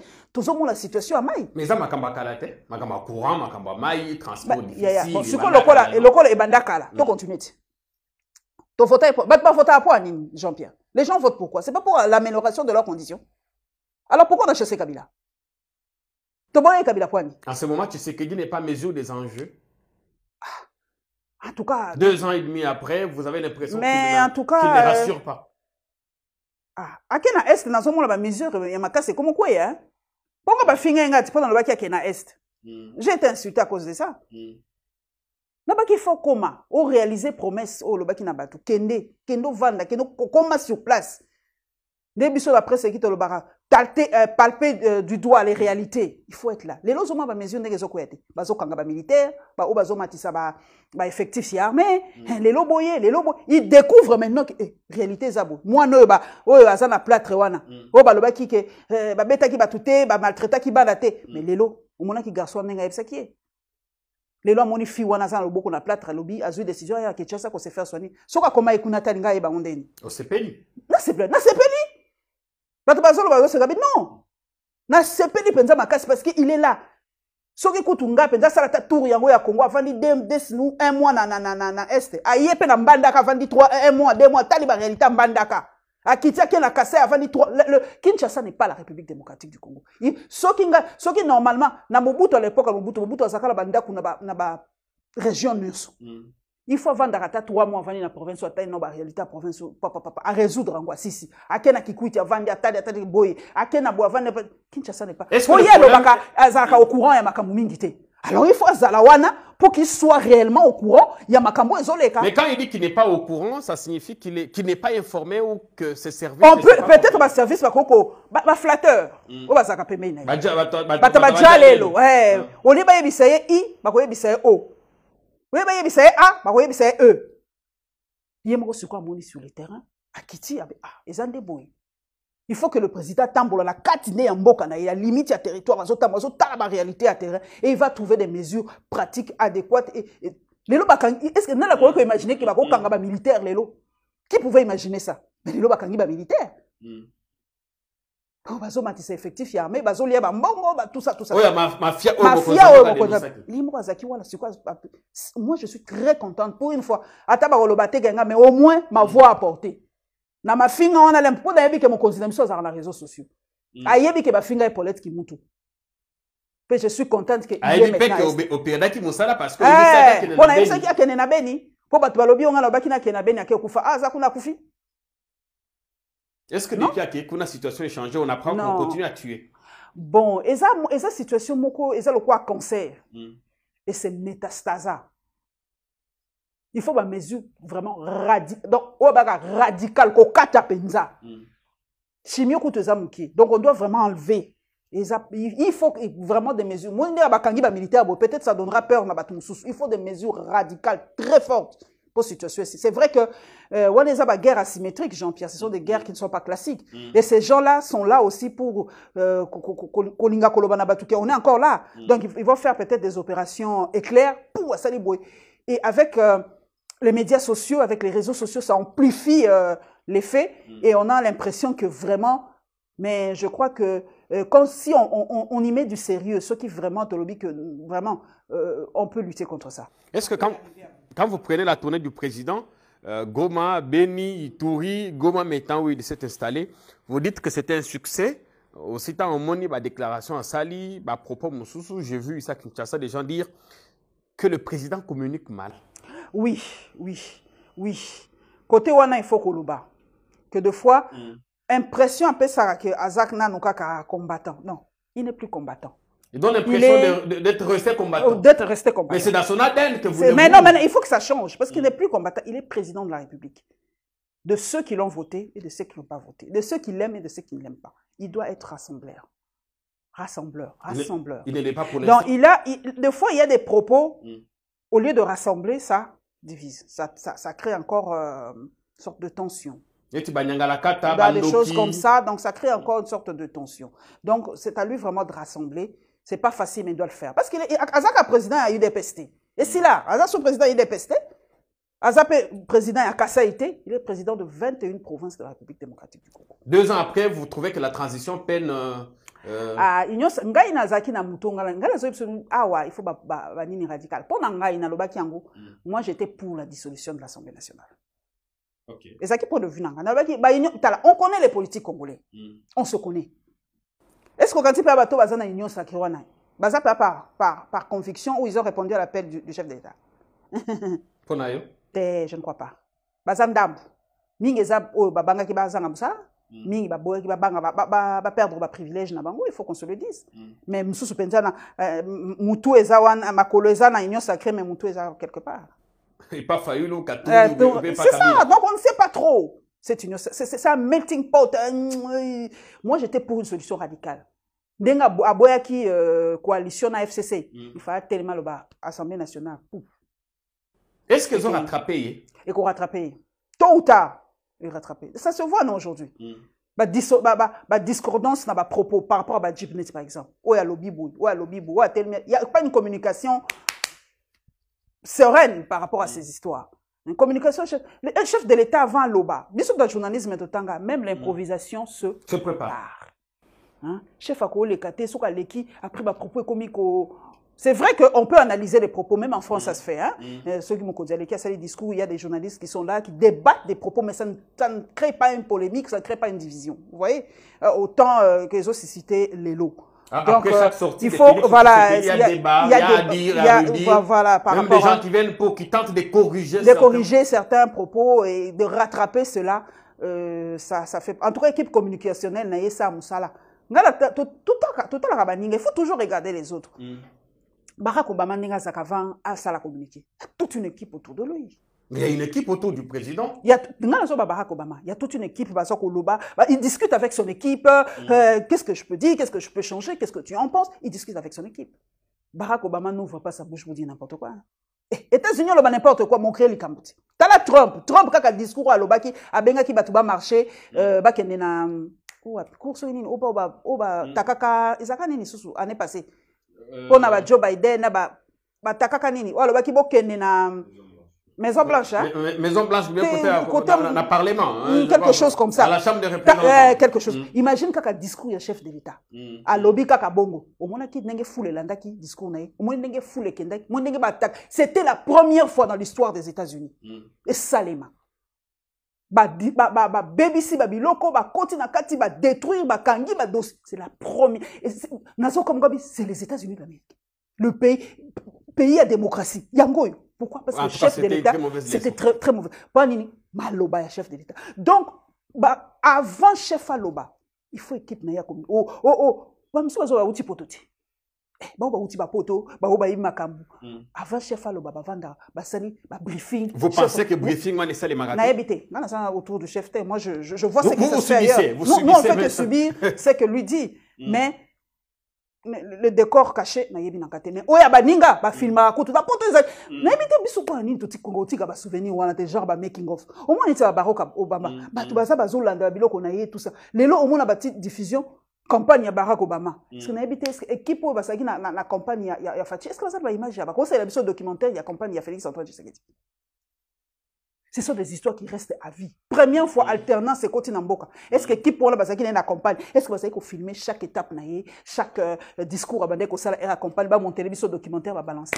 la situation ya mai mais ça ma ya kala te makambo courant ma kamba mai transport difficile le lokola e ebanda kala hmm. to continue te tofota bato pas po ya nini jean pierre les gens votent pourquoi c'est pas pour l'amélioration de leurs conditions alors pourquoi on a chassé Kabila Tu vois Kabila Kwani. En ce moment, tu sais que Dieu n'est pas mesure des enjeux. Ah, en tout cas. Deux ans et demi après, vous avez l'impression qu'il ne, qu ne euh, rassure pas. Ah, à Kena est nazomona ba mesure cas c'est comme quoi hein. Pourquoi ba finga ngati pendant le à Kena est. Mm. J'ai été insulté à cause de ça. Mm. Na il faut comment? au réaliser promesse au oh, le baki na batu kende kendo vanda kendo comment sur place. Ndebiso la presse qui te le bara Talter, euh, palper euh, du doigt les réalités. Il faut être là. Les lozoma ba mesure ndenge zokoya te. Bazo kanga ba militaire, ba o bazo matisa ba ba effectif si armé mm. hein, les les loboyé, les lobo, ils découvrent maintenant que eh, réalité zabo. Moi no ba ça oh, n'a plâtre wana. Mm. O oh, ba loba ki ke euh, ba beta ki ba tuté, ba maltraita ki ba mm. mais les lois au moment ki garçon ndenge ebisa ki les lois amoni fi wana ça, na loboko na plâtre alobi azwi décision ça qu'on se faire soigner soki akoma ekuna tali ngai ayeba oh, c'est ndeni non c'est nasepeli bato bazoloba bazoseka bi non nasepeli mpenza makasi parceke il est là soki kutu nga mpenza asala ata tour yango ya congo avandi un mois na, na, na, na, na este aye mpe na mbandaka avandi un mois deux mois tali barealité ya mbandaka akiti ake na kasai avandi kinshasa n'est pas la république démocratique du congo soki nga soki normalement na mobutu ya lepoke ya mobutu mobutu azalaka na bandako na baregion ba, nyonso mm. il faut avandaka ata trois mois avandi na province atali na baréalité ya province papa papapapa arésoudre yango asisi ake na kikwiti avandi atali atali boye ake na boye avandi kinshasa ne pas oye alobaka azalaka au courant ya makambo mingi alors il faut azala wana pour qu'il soit réellement au courant ya makambo isolé mais quand il dit qu'il n'est pas au courant ça signifie qu'il est qu'il n'est pas informé ou que ses services on peut peut-être hmm. ba service bakoko coco ba flatteur mm. o bazalaka pembeni na ye bato on lelo olie bayebisa ye i bakoyebisa ye o Ouais bah oyebayebisa ye a bakoyebisa ye e ye moko sikoyo amoni sur le terrain akiti abe ah eza nde boye il faut que le président atambola na kati nde ya mboka na il a limite ya territoire azotambola azotala réalité à terrain et il va trouver des mesures pratiques adéquates et, est-ce et... lelo bakangi estce nani akoki koimagine ke bakokanga bamilitaire lelo qui pouvait imaginer ça mais lelo bakangi bamilitaire mm oyo oh, bazomatisa effectif ya ba mbongo ba tout ça tout ça oyo mafia oyo bokonza ye moko azalaki c'est quoi moi je suis très contente pour une fois ata bakoloba te ganga mais au moins ma voix a porté na ma wana lempo mpo nayebi ke mokonzi na biso sur na réseaux sociaux mm. ayebi fille bafinga ye paulette kimutu mpe je suis contente que ke ayebi au ke ki mosala parce que mpo nayebisaki akende na beni mpo bato balobi yo nga nalobaki nakende kenena beni ake aza ah, kuna kufi est-ce que depuis qu'il la situation est situation on apprend qu'on continue à tuer Bon, et ça, et situation moko, et ça quoi cancer. Hmm. Et c'est métastasa. Il faut des mesures vraiment radicale. Donc, on va radical ko Chimio Donc on doit vraiment enlever il faut vraiment des mesures. Moi, je militaire, peut-être ça donnera peur. Il faut des mesures radicales très fortes pour situation C'est vrai que euh, on les a guerre asymétrique, Jean-Pierre. Ce sont des guerres qui ne sont pas classiques. Mm. Et ces gens-là sont là aussi pour euh, On est encore là. Mm. Donc ils vont faire peut-être des opérations éclairs pour Et avec euh, les médias sociaux, avec les réseaux sociaux, ça amplifie euh, l'effet. Mm. Et on a l'impression que vraiment, mais je crois que quand euh, si on, on, on, y met du sérieux, ceux qui vraiment te que vraiment, on peut lutter contre ça. Est-ce que quand quand vous prenez la tournée du président, euh, Goma, Beni, Ituri, Goma mettant où il s'est installé, vous dites que c'était un succès. Aussi, tant a ma déclaration à Sali, à propos Moussoussou, j'ai vu ça Kinshasa, des gens dire que le président communique mal. Oui, oui, oui. Côté wana, il faut koluba. Que des fois, l'impression, mm. impression un peu ça que Azak n'a combattant. Non, il n'est plus combattant. Il donne l'impression d'être resté combattant. Oh, d'être resté combattant. Mais c'est dans son ADN que vous le Mais non, mais il faut que ça change, parce qu'il mm. n'est plus combattant, il est président de la République. De ceux qui l'ont voté et de ceux qui n'ont pas voté. De ceux qui l'aiment et de ceux qui ne l'aiment pas. Il doit être rassembleur. Rassembleur, rassembleur. Il n'est pas pour Donc, il a, des fois, il y a des propos, mm. au lieu de rassembler, ça divise. Ça, ça, ça crée encore euh, une sorte de tension. Il y a des choses comme ça, donc ça crée encore une sorte de tension. Donc, c'est à lui vraiment de rassembler c'est pas facile, mais il doit le faire. Parce que Azaka président a eu des pestés. Et si là, Azaka son président a eu des pestés, Azap président à été, il est président de 21 provinces de la République démocratique du Congo. Deux ans après, vous trouvez que la transition peine... Euh, euh, ah, na ngala awa ah il faut banini radical mpo na qui en moi j'étais pour la dissolution de l'assemblée nationale ça qui point de vue na on connaît les politiques congolais hmm. on se connaît est-ce qu'on quand il y a bateau, baza union sacrée wana, baza par par par conviction ou ils ont répondu à l'appel du, du chef d'État. Ponayo. Te, je ne crois pas. Baza ndambu. Mingi za o oh, babanga ki baza ça? Hmm. Mingi baboye ki babanga ba ba ba perdre ba privilège na bango, il faut qu'on se le dise. Hmm. Mais mususu penza na euh, mutu eza wana makolo eza na union sacrée mais mutu eza quelque part. Et pas faillu fayulu katulu. Euh, c'est ça, donc on ne sait pas trop. C'est un melting pot. Moi, j'étais pour une solution radicale. Denga aboya qui euh, coalition à FCC. Mm. Il fallait tellement le bas. Assemblée nationale. Est-ce qu'ils ont rattrapé Et qu'on rattrapé. Tôt ou tard, ils rattrapé. Ça se voit, non, aujourd'hui. Mm. Bah, bah, bah, bah, discordance dans ma propos par rapport à la Jeepnet, par exemple. Ou à l'obibou, ou à l'obibou, ou à tellement... Il n'y a pas une communication sereine par rapport à mm. ces histoires. Une communication chef le chef de l'État avant loba dans le journalisme totanga même l'improvisation se, prépare hein? chef le te soki a après bapropos propos ko C'est vrai qu'on peut analyser les propos, même en France, ça se fait. Hein? Mm. Mm. Euh, ceux qui m'ont conduit à les discours, il y a des journalistes qui sont là, qui débattent des propos, mais ça ne, ça ne crée pas une polémique, ça ne crée pas une division. Vous voyez euh, Autant euh, que les autres citaient les lots. Ah, Donc, après chaque euh, sortie, il faut, voilà, il y a, débat, il y a, dire, il y a, il y a voilà, par même des gens à, qui viennent pour, qui tentent de corriger, de certains... corriger certains propos et de rattraper cela. Euh, ça, ça fait, en tout cas, équipe communicationnelle, n'a ça, Moussala. Tout il faut toujours regarder les autres. Hmm. Barack Obama n'a pas à ça la communiquer. Toute une équipe autour de lui il y a une équipe autour du président. Il y a, Barack Obama. Il y a toute une équipe, bah, Il discute avec son équipe. Euh, mm. euh, qu'est-ce que je peux dire? Qu'est-ce que je peux changer? Qu'est-ce que tu en penses? Il discute avec son équipe. Barack Obama n'ouvre pas sa bouche pour dire n'importe quoi. Eh, États-Unis, on n'importe quoi, mon créé Tu T'as Trump. Trump, quand il discours à l'obaki, à benga qui batuba marché, mm. euh, bah, a na, course inini, oba, oba, oba, mm. takaka, izaka nini susu, année passée. Euh, on a Joe Biden, na ba, takaka nini, ou alobaki Maison Blanche, hein? Maison Blanche, bien côté, Parlement. Hein, mm, quelque chose comme ça. À la Chambre des représentants. quelque chose. Mm. Imagine Imagine un discours un chef de l'État. Mm. À lobby kaka bongo. Au moins, qui n'engue foule l'andaki, discours Au moins, a foule qui, Au moins, n'engue batak. C'était la première fois dans l'histoire des États-Unis. Mm. Et salema. Ba, Baby ba, ba, BBC, biloko, ba, koti na kati, ba, détruire, ba, kangi, ma dos. C'est la première. Nazo comme c'est les États-Unis d'Amérique. Le pays, pays à démocratie Yangoyo. pourquoi parce que ah, chef de l'état c'était très, très mauvais Panini nini maloba est chef de l'état donc bah, avant chef aloba il faut équipe na comme akomi oh, oh, oh. bamisu bazo bauti poto te bango eh, bauti bapoto bango bayebi makambo hmm. avant chef aloba bavandaka basali briefing. vous pensez que briefing wana esalemaka nayebi te non, non. autour du chef moi je, je, vois ce que Vous fait ailleurs nous on fait que subir c'est que lui dit hmm. mais le décor caché na nanga te mais oyo baninga bafilmaka mm. kutu bapoto ezali mm. nayebi te biso mpona nini ba souvenir wana te genre making off omona ba babaroka obama mm. bato baza bazolandela biloko na ye ça lelo omona petite diffusion campagne ya barack obama parceke nayebi te ecee équipe oyo bazalaki na campagne ya que ça ba baimage ya bakosala biso documentaire ya campagne ya félix antoine tshisekedi ce sont des histoires qui restent à vie. Première fois, alternant c'est côté Namboka. Est-ce que qui pour la basaki n'est accompagne? Est-ce que vous savez qu'on filme chaque étape naïe, chaque euh, discours à bandé qu'on sala et accompagne, bah, mon télévision documentaire va balancer.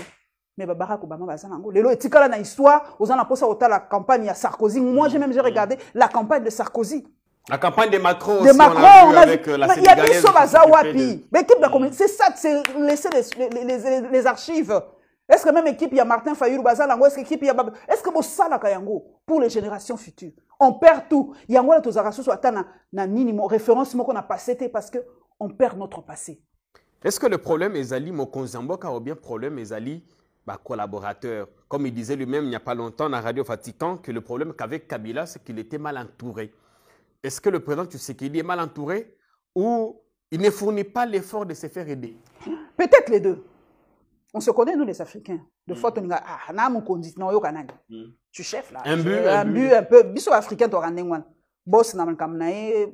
Mais bah, Barack Obama va Les lois et tika la histoire, aux ans au autant la campagne à Sarkozy. Moi, j'ai même, j'ai regardé la campagne de Sarkozy. La campagne de Macron de Macron, on a vu euh, Il y a des choses à Zawapi. Mais qui, c'est ça, c'est laisser les, les, les, les archives est-ce que même équipe il y a Martin Fayulu Bazal, est-ce que équipe il y a est-ce que sala kayango pour les générations futures on perd tout Il y a soso atana na nini mon référence qu'on na passé parce que on perd notre passé est-ce que le problème ezali mon konzamboka ou bien problème ezali bah, collaborateur. Comme il disait lui-même il n'y a pas longtemps à Radio Vatican que le problème qu'avec Kabila, c'est qu'il était mal entouré. Est-ce que le président tu sais qu'il est mal entouré ou il ne fournit pas l'effort de se faire aider Peut-être les deux. On se connaît, nous, les Africains. De hmm. fois, on dit « ah, na mukondi, na oyoka Tu chef, là. Un but, un but. Un peu, biso africain, tu as Boss, na mankam na ye,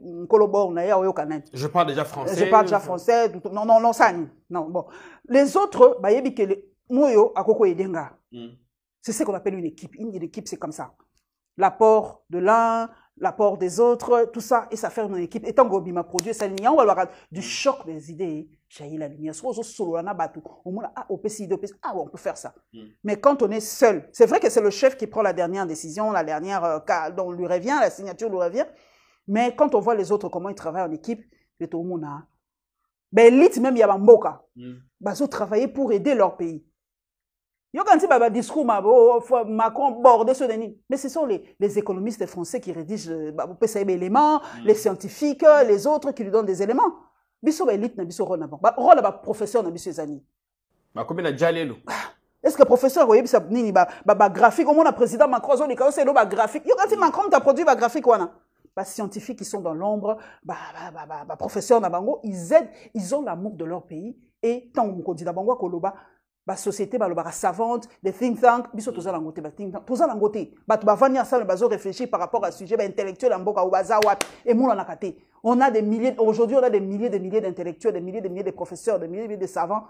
Je parle déjà français. Je parle déjà français. Non, non, non, ça, non. Bon. Les autres, bah, que, moyo, akoko C'est ce qu'on appelle une équipe. Une équipe, c'est comme ça. L'apport de l'un, l'apport des autres, tout ça, et ça fait une équipe. Et tant que m'a produit, c'est va alors du choc des idées, j'ai la lumière. Soit solo, on a battu. Au moins, ah, ah, on peut faire ça. Hmm. Mais quand on est seul, c'est vrai que c'est le chef qui prend la dernière décision, la dernière, euh, dont on lui revient, la signature lui revient. Mais quand on voit les autres, comment ils travaillent en équipe, tout au monde ben, Mais l'élite, même, il y a un Ils ont travaillé pour aider leur pays. Yo quand baba discours ma Macron bordé sur Denis. Mais ce sont les, les économistes français qui rédigent bah, les éléments, les scientifiques, les autres qui lui donnent des éléments. Biso élite na biso rôle avant. le rôle ba professeur na biso zani. Ma combien na Est-ce que professeur voyez ça nini ba ba, ba graphique au monde président Macron zo chaos, c'est ba graphique. Yo quand Macron t'a produit ba graphique wana. Ba scientifiques qui sont dans l'ombre, ba ba ba ba professeur na bango, ils aident, ils ont l'amour de leur pays et tant qu'on dit na bango koloba société balobaka savante des think tank biso toza tous te think tank toza nango On va bavandi ensemble réfléchir par rapport à sujet ba intellectuel mboka oyo wapi on a des milliers aujourd'hui on a des milliers des milliers d'intellectuels des milliers des milliers de professeurs des milliers des milliers de savants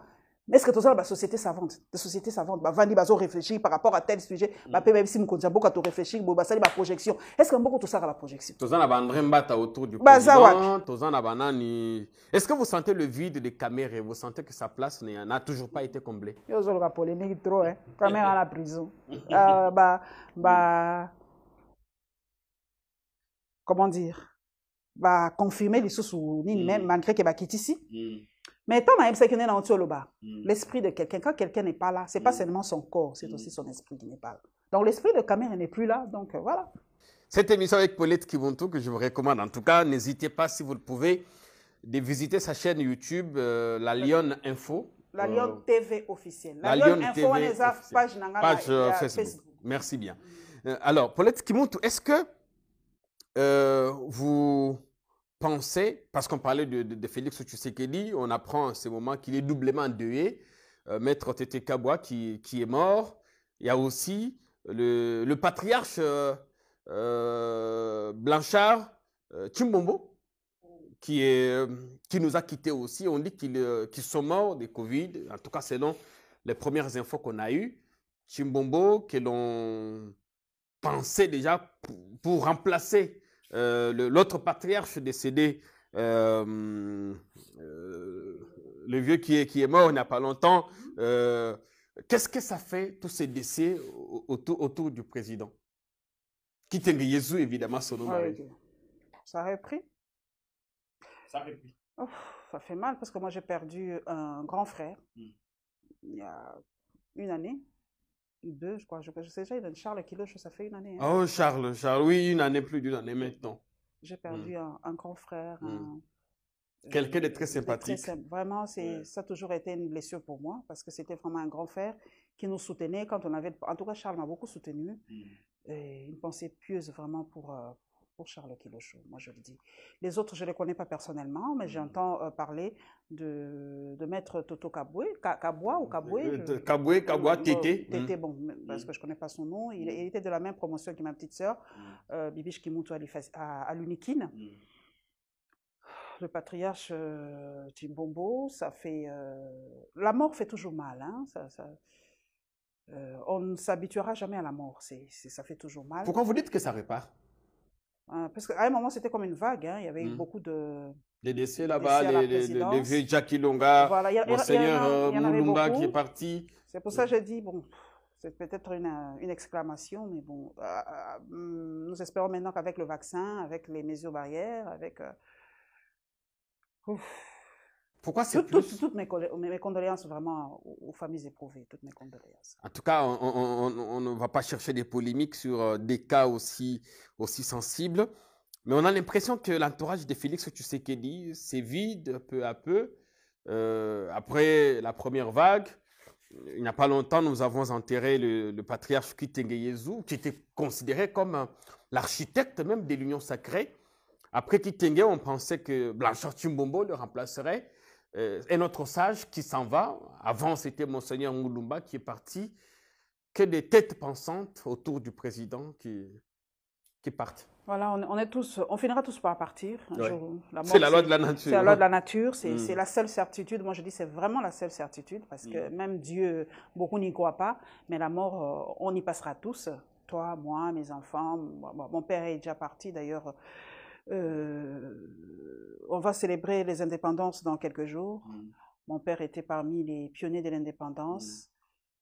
mais est-ce que tout ça la société savante la société savante bavandi bazo réfléchir par rapport à tel sujet même si mokonzi mboka à réfléchir bo ma projection. est-ce que ça à la projection Tout ça autour du bah, président est-ce que vous sentez le vide de et vous sentez que sa place n'a toujours pas été comblée yo il polémique trop hein Caméra à la prison euh, bah, bah, comment dire ba confirmer sous sous même mm. malgré que va quitte ici mm. Mais tant mm. l'esprit de quelqu'un, quand quelqu'un n'est pas là, ce n'est pas mm. seulement son corps, c'est aussi mm. son esprit qui n'est pas là. Donc l'esprit de Kamir n'est plus là, donc euh, voilà. Cette émission avec Paulette Kimonto que je vous recommande. En tout cas, n'hésitez pas, si vous le pouvez, de visiter sa chaîne YouTube, euh, La Lyon Info. La euh, Lyon TV officielle. La, Lyon, Info, on les a page Facebook. Facebook. Merci bien. alors, Paulette Kimontou, est-ce que vous penser, parce qu'on parlait de, de, Félix Tshisekedi, on apprend en ce moment qu'il est doublement endeuillé, euh, Maître Tete Kabwa qui, est mort. Il y a aussi le, patriarche euh, euh, Blanchard Chimbombo qui, est, qui nous a quittés aussi. On dit qu'ils sont morts de Covid, en tout cas selon les premières infos qu'on a eues. Chimbombo que l'on pensait déjà pour remplacer euh, l'autre patriarche décédé, euh, euh, le vieux qui est, qui est mort il n'y a pas longtemps, qu'est-ce que ça fait, tous ces décès autour, du président Quitte Jésus, évidemment, son nom. ça a repris Ça a repris. ça fait mal parce que moi, j'ai perdu un grand frère hmm. il y a une année deux, je crois. Je, sais déjà, Charles Kiloche, ça fait une année. Hein. Oh, Charles, Charles, oui, une année, plus d'une année maintenant. J'ai perdu hmm. un, grand frère. Hmm. Euh, Quelqu'un de très sympathique. vraiment, c'est, ça a toujours été une blessure pour moi parce que c'était vraiment un grand frère qui nous soutenait quand on avait. En tout cas, Charles m'a beaucoup soutenu. Hmm. une pensée pieuse vraiment pour, euh, pour Charles Kilocho, moi je le dis. Les autres, je ne les connais pas personnellement, mais hmm. j'entends euh, parler de, de maître Toto Kaboué, ou Kaboué euh, Kaboué, hmm. Tété. Oh, Tété, hmm. bon, parce que je ne connais pas son nom. Il, était de la même promotion que ma petite sœur, euh, Bibiche Kimoutou à, à, l'Unikine. Le patriarche Timbombo, ça fait... la mort fait toujours mal, hein, on ne s'habituera jamais à la mort. ça fait toujours mal. Pourquoi vous dites que ça répare Hein, parce qu'à un moment, c'était comme une vague. Hein. Il y avait eu mmh. beaucoup de. Les décès là-bas, les, vieux Jackie Longa, le seigneur euh, Moulumba qui est parti. C'est pour ça que j'ai dit, bon, c'est peut-être une, euh, une, exclamation, mais bon, euh, nous espérons maintenant qu'avec le vaccin, avec les mesures barrières, avec. Pourquoi c'est Toutes mes, condoléances vraiment aux familles éprouvées, toutes mes condoléances. En tout cas, on ne va pas chercher des polémiques sur euh, des cas aussi, aussi sensibles, mais on a l'impression que l'entourage de Félix Tshisekedi c'est vide peu à peu. Euh, après la première vague, il n'y a pas longtemps, nous avons enterré le, patriarche Kitenge qui était considéré comme euh, l'architecte même de l'Union sacrée. Après Kitenge, on pensait que Blanchard Chimbombo le remplacerait. Et euh, un autre sage qui s'en va, avant c'était Monseigneur Moulumba qui est parti, que des têtes pensantes autour du président qui, qui partent. Voilà, on, est tous, on finira tous par partir. c'est la loi de la nature. C'est la loi de la hein. nature, hmm. c'est la seule certitude. Moi, je dis c'est vraiment la seule certitude parce que hmm. même Dieu, beaucoup n'y croient pas, mais la mort, euh, on y passera tous. Toi, moi, mes enfants, mon père est déjà parti d'ailleurs. Euh, on va célébrer les indépendances dans quelques jours. Mm. Mon père était parmi les pionniers de l'indépendance.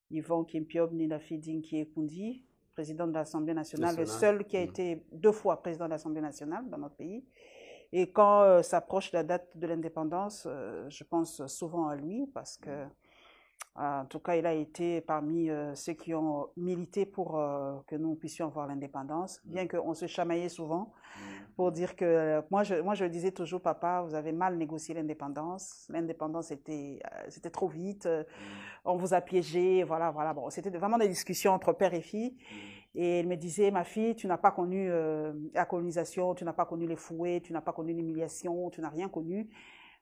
Mm. Yvon Kimpiob Nilafi président de l'Assemblée nationale, le, seul qui a mm. été deux fois président de l'Assemblée nationale dans notre pays. Et quand euh, s'approche la date de l'indépendance, euh, je pense souvent à lui parce que en tout cas, il a été parmi euh, ceux qui ont euh, milité pour euh, que nous puissions avoir l'indépendance, mm. bien qu'on se chamaillait souvent mm. pour dire que moi, je, moi je disais toujours, papa, vous avez mal négocié l'indépendance. L'indépendance était, c'était trop vite. Mm. On vous a piégé. Voilà, voilà. Bon, c'était vraiment des discussions entre père et fille. Et il me disait, ma fille, tu n'as pas connu la colonisation, tu n'as pas connu les fouets, tu n'as pas connu l'humiliation, tu n'as rien connu.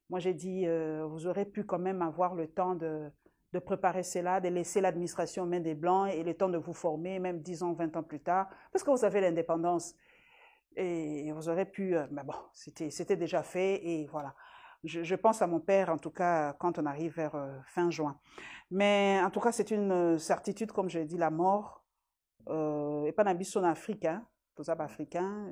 Moi, j'ai dit, vous aurez pu quand même avoir le temps de de préparer cela, de laisser l'administration mains des Blancs et le temps de vous former, même 10 ans, 20 ans plus tard, parce que vous avez l'indépendance. Et vous aurez pu, euh, mais bon, c'était déjà fait et voilà. Je, pense à mon père, en tout cas, quand on arrive vers euh, fin juin. Mais en tout cas, c'est une euh, certitude, comme je l'ai dit, la mort. Euh, et pas d'ambition africain, hein, africains,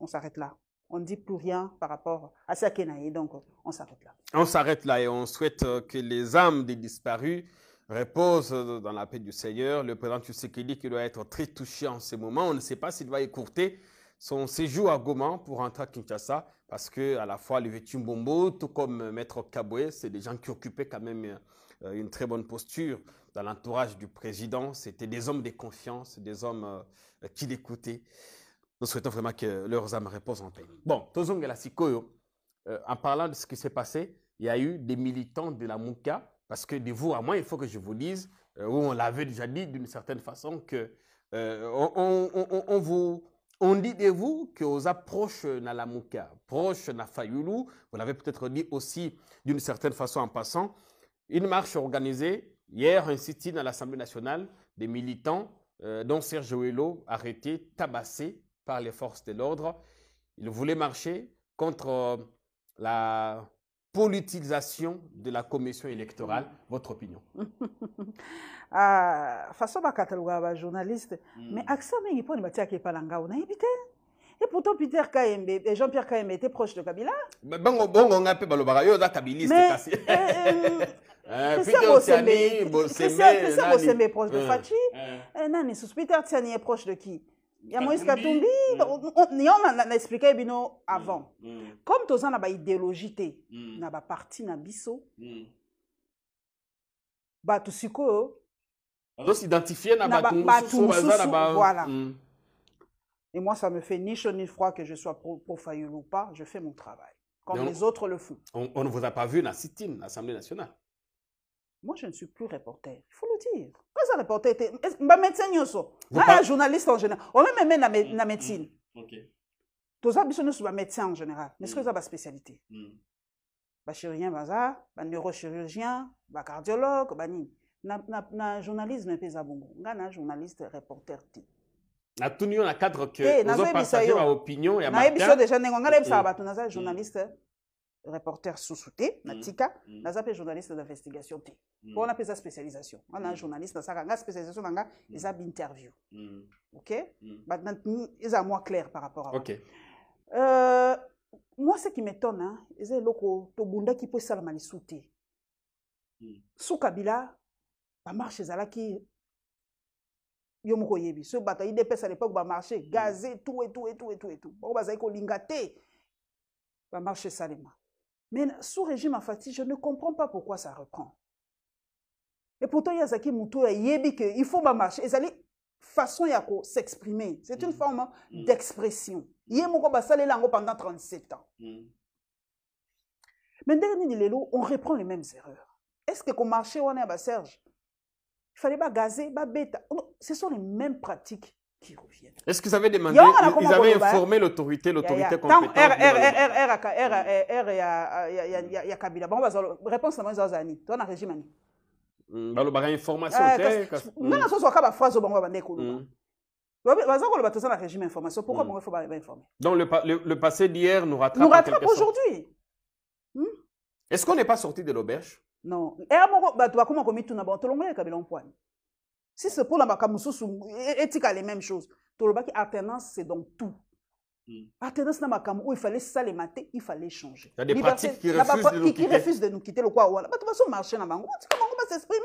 on s'arrête là on ne dit plus rien par rapport à Sakenaï. Donc, on s'arrête là. On s'arrête là et on souhaite euh, que les âmes des disparus reposent euh, dans la paix du Seigneur. Le président Tshisekedi qui doit être très touché en ce moment. On ne sait pas s'il va écourter son séjour à Goma pour rentrer à Kinshasa parce que à la fois le Bombo, tout comme euh, Maître Kaboué, c'est des gens qui occupaient quand même une très bonne posture dans l'entourage du président. C'était des hommes de confiance, des hommes qui l'écoutaient. Nous souhaitons vraiment que leurs âmes reposent en paix. Bon, euh, en parlant de ce qui s'est passé, il y a eu des militants de la Mouka, parce que de vous à moi, il faut que je vous dise, euh, où on l'avait déjà dit d'une certaine façon, que euh, on, vous, on dit de vous que approches de la Mouka, proche la Fayoulou, vous l'avez peut-être dit aussi d'une certaine façon en passant, une marche organisée hier un sit l'Assemblée nationale des militants, dont Serge Ouello, arrêté, tabassé par les forces de l'ordre. Il voulait marcher contre euh, la politisation de la commission électorale. Mm. Votre opinion ah, façon bakatalukaka journaliste, mm. mais accent mingi mponi batiaki On a te et pourtant peter kayembe et jean-pierre kayembe était proche de kabila bongo nga mpe balobaka yo oza kabiliste kasi euh, euh, eh, christian bosembe est proche de Non, Mais sous peter tiani est proche de qui a moïse katumbi yango naexplike bino mm. avant mm. comme toza mm. na baidéologie te na baparti na biso bato sikoyo bazosidentifie oh. na bato bah, mosusu bah, hein. voilà et moi ça ne me fait ni chaud ni froid que je sois profayul ou pas je fais mon travail comme les autres le font on ne vous a pas vu dans la CITIN, assemblée nationale Moi, je ne suis plus reporter. Il faut le dire. Quand ça reporter était. Bah, médecin, on a un journaliste en général. On a même la mm, mm, médecine. Mm, ok. Tous les médecins en général. Mais ce que ça va spécialité. Bah, chirurgien, baza, bah, neurochirurgien, bah, cardiologue, bah, ni. Na, na, na journalisme mpe eza bongo nga na journaliste reporter te natuni yo na cadre ke eh, ozopartage baopinion ya nayebi so deja ndenge nga nayebisaka bato naza journaliste reporter susute na mm. tika mm. naza mpe journaliste d'investigation te mm. mpo wana mpe eza spécialisation wana mm. journaliste nasaka nga spécialisation na nga mm. eza binterview mm. ok eza moi clair par rapport à okay. euh, moi ce qui m'étonne eza eloko tobundaki mpo esalama lisu te su kabila bamarche ezalaki yo moko oyebi so bato ya idps à l'époque bamarche gaze tout etu etu etu etu bango bazalaki kolinga te bamarche esalema Mais sous régime Afati, je ne comprends pas pourquoi ça reprend. Et pourtant, Yazaki Muto a yebi que il faut marcher. Et allez façon ya ko s'exprimer. C'est une mm. forme mm. d'expression. Yemoko basale lango pendant 37 ans. Mm. Mais dernier lelo, on reprend les mêmes erreurs. Est-ce que qu'on marchait on est à Serge? Il fallait pas gazer, pas bêta. Ce sont les mêmes pratiques. qui reviennent. Est-ce qu'ils avaient demandé, ils avaient hein. informé l'autorité, l'autorité compétente? ya kabila bango réponse à bango eza zani to na régime ani hmm, balobaka information te nga na soso ka baphrase oyo bango babandai koloba baza koloba toza na régime information pourquoi bango hmm. ifo bainforme donc le, le, le passé d'hier nous rattrape, nous rattrape aujourd'hui hmm? est-ce qu'on n'est pas sorti de l'auberge non era moko bato bakoma komituna bango tolongoleli kabila mpwani si c'est pour la makamususu, éthique à les mêmes choses. Torobaki, alternance, c'est donc tout. Hmm. Alternance dans dans où il fallait ça il fallait changer. Il y a des Liberté, qui refusent, de, nous quitter. refusent de Le quoi, voilà. Bah, de toute façon, marcher dans Bango, tu comment on va s'exprimer?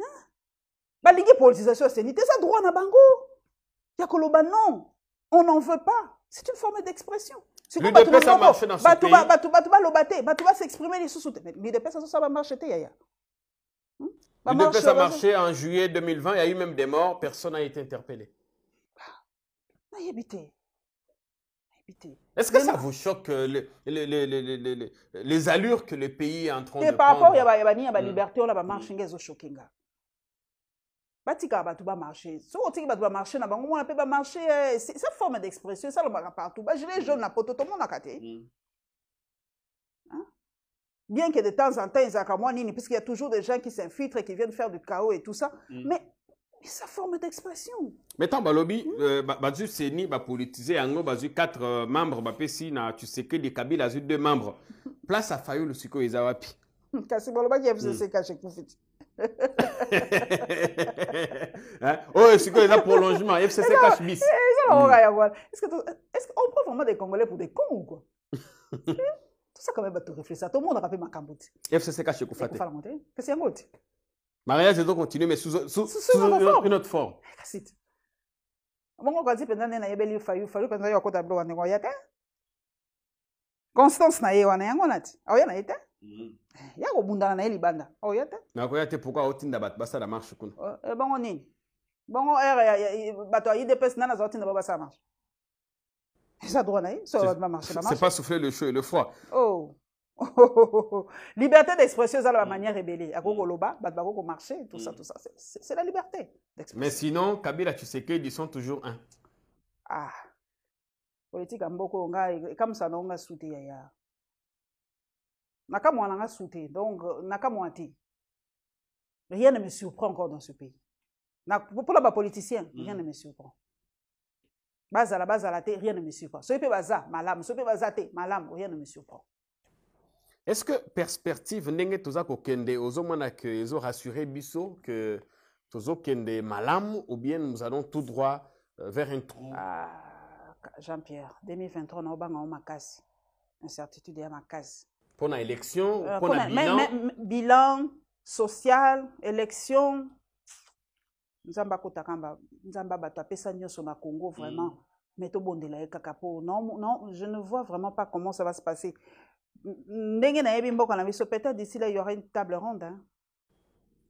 Hein? Bah, les politisation, c'est ça droit dans Bango. Il y a Koloba, non. On n'en veut pas. C'est une forme d'expression. L'UDPS a marché dans ce pays. Batouba, Batouba, Batouba, Lobaté, Batouba s'exprimer les sous-sous. Mais l'UDPS, ça, ça va marcher, yaya. Hmm? Le DPS ça marché en juillet 2020, il y a eu même des morts, personne n'a été interpellé. Ah, Est-ce que ça vous choque euh, les, allures que le pays est en train de prendre Par rapport à la mm. liberté, on a mm. marché on va marcher, eh, C'est soki forme d'expression, ça va on partout. va c'est une forme d'expression ça, le marque partout le monde na monde mm. Bien que de temps en temps, ils aient nini, puisqu'il y a toujours des gens qui s'infiltrent et qui viennent faire du chaos et tout ça. Mm. Mais ça sa forme d'expression. Maintenant, balobi, mm. euh, bazu seni ba politisé ango bazu quatre euh, membres ba Pessi, na tu sais que les Kabila eu deux membres. Place à Fayou, le siko ezawapi. y a ki FCC kache kufiti. Oh, siko un prolongement FCC cache bis. Mm. Est-ce qu'on prend vraiment des Congolais pour des cons ou quoi tosaka me bato réfléchir tomonaka mpe makambo ti fcc kashe ekofalatekofalamo te pesi yango ti mariage ezocontinue mais une autre forme kasi ti bongo kazi mpenza nde nayebeli fayu fayu mpenza yo akota bilo wandengo aya te constance na ye wana yango na ti aoya na ye te ya kobundana na ye libanda aoya oh, te nakoya te pourkui aotinda bato basala marche kuna oh, eh, bongo nini bongo ere eh, eh, bato ya udps nani azala tinda bao basala marche Hein. Ça C'est pas souffler le chaud et le froid. Oh. liberté d'expression, ça, la mm. manière rébellée. Mm. Bah, bah, marché, tout ça, mm. tout ça. C'est la liberté d'expression. Mais sinon, Kabila tu sais qu'ils sont toujours un. Ah. Politique, Mboko, comme ça, on a soutenu yaya. Nakamwa, on a soutenu, Donc, euh, Rien ne me surprend encore dans ce pays. Pour les politiciens, rien ne me surprend bazala la te rien ne me surprend soki mpe baza malamu soki mpe baza te malamu rien ne me surprend est-ce que perspective pas toza kokende ozomona ke ezorassure biso ke tozokende malamu ou bien nous allons tout droit euh, vers un trou ah, jean-pierre 2023 naobangango makasi incertitude ma case. Pour na élection euh, bilan bilan social élection nzamba akotaka nzambe abato apesa nyonso na congo mm. vraiment mais tobondela ye kaka po non, non je ne vois vraiment pas comment ça va se passer ndenge nayebi mboka na biso peut-être d'ici là il y aura une table ronde hein?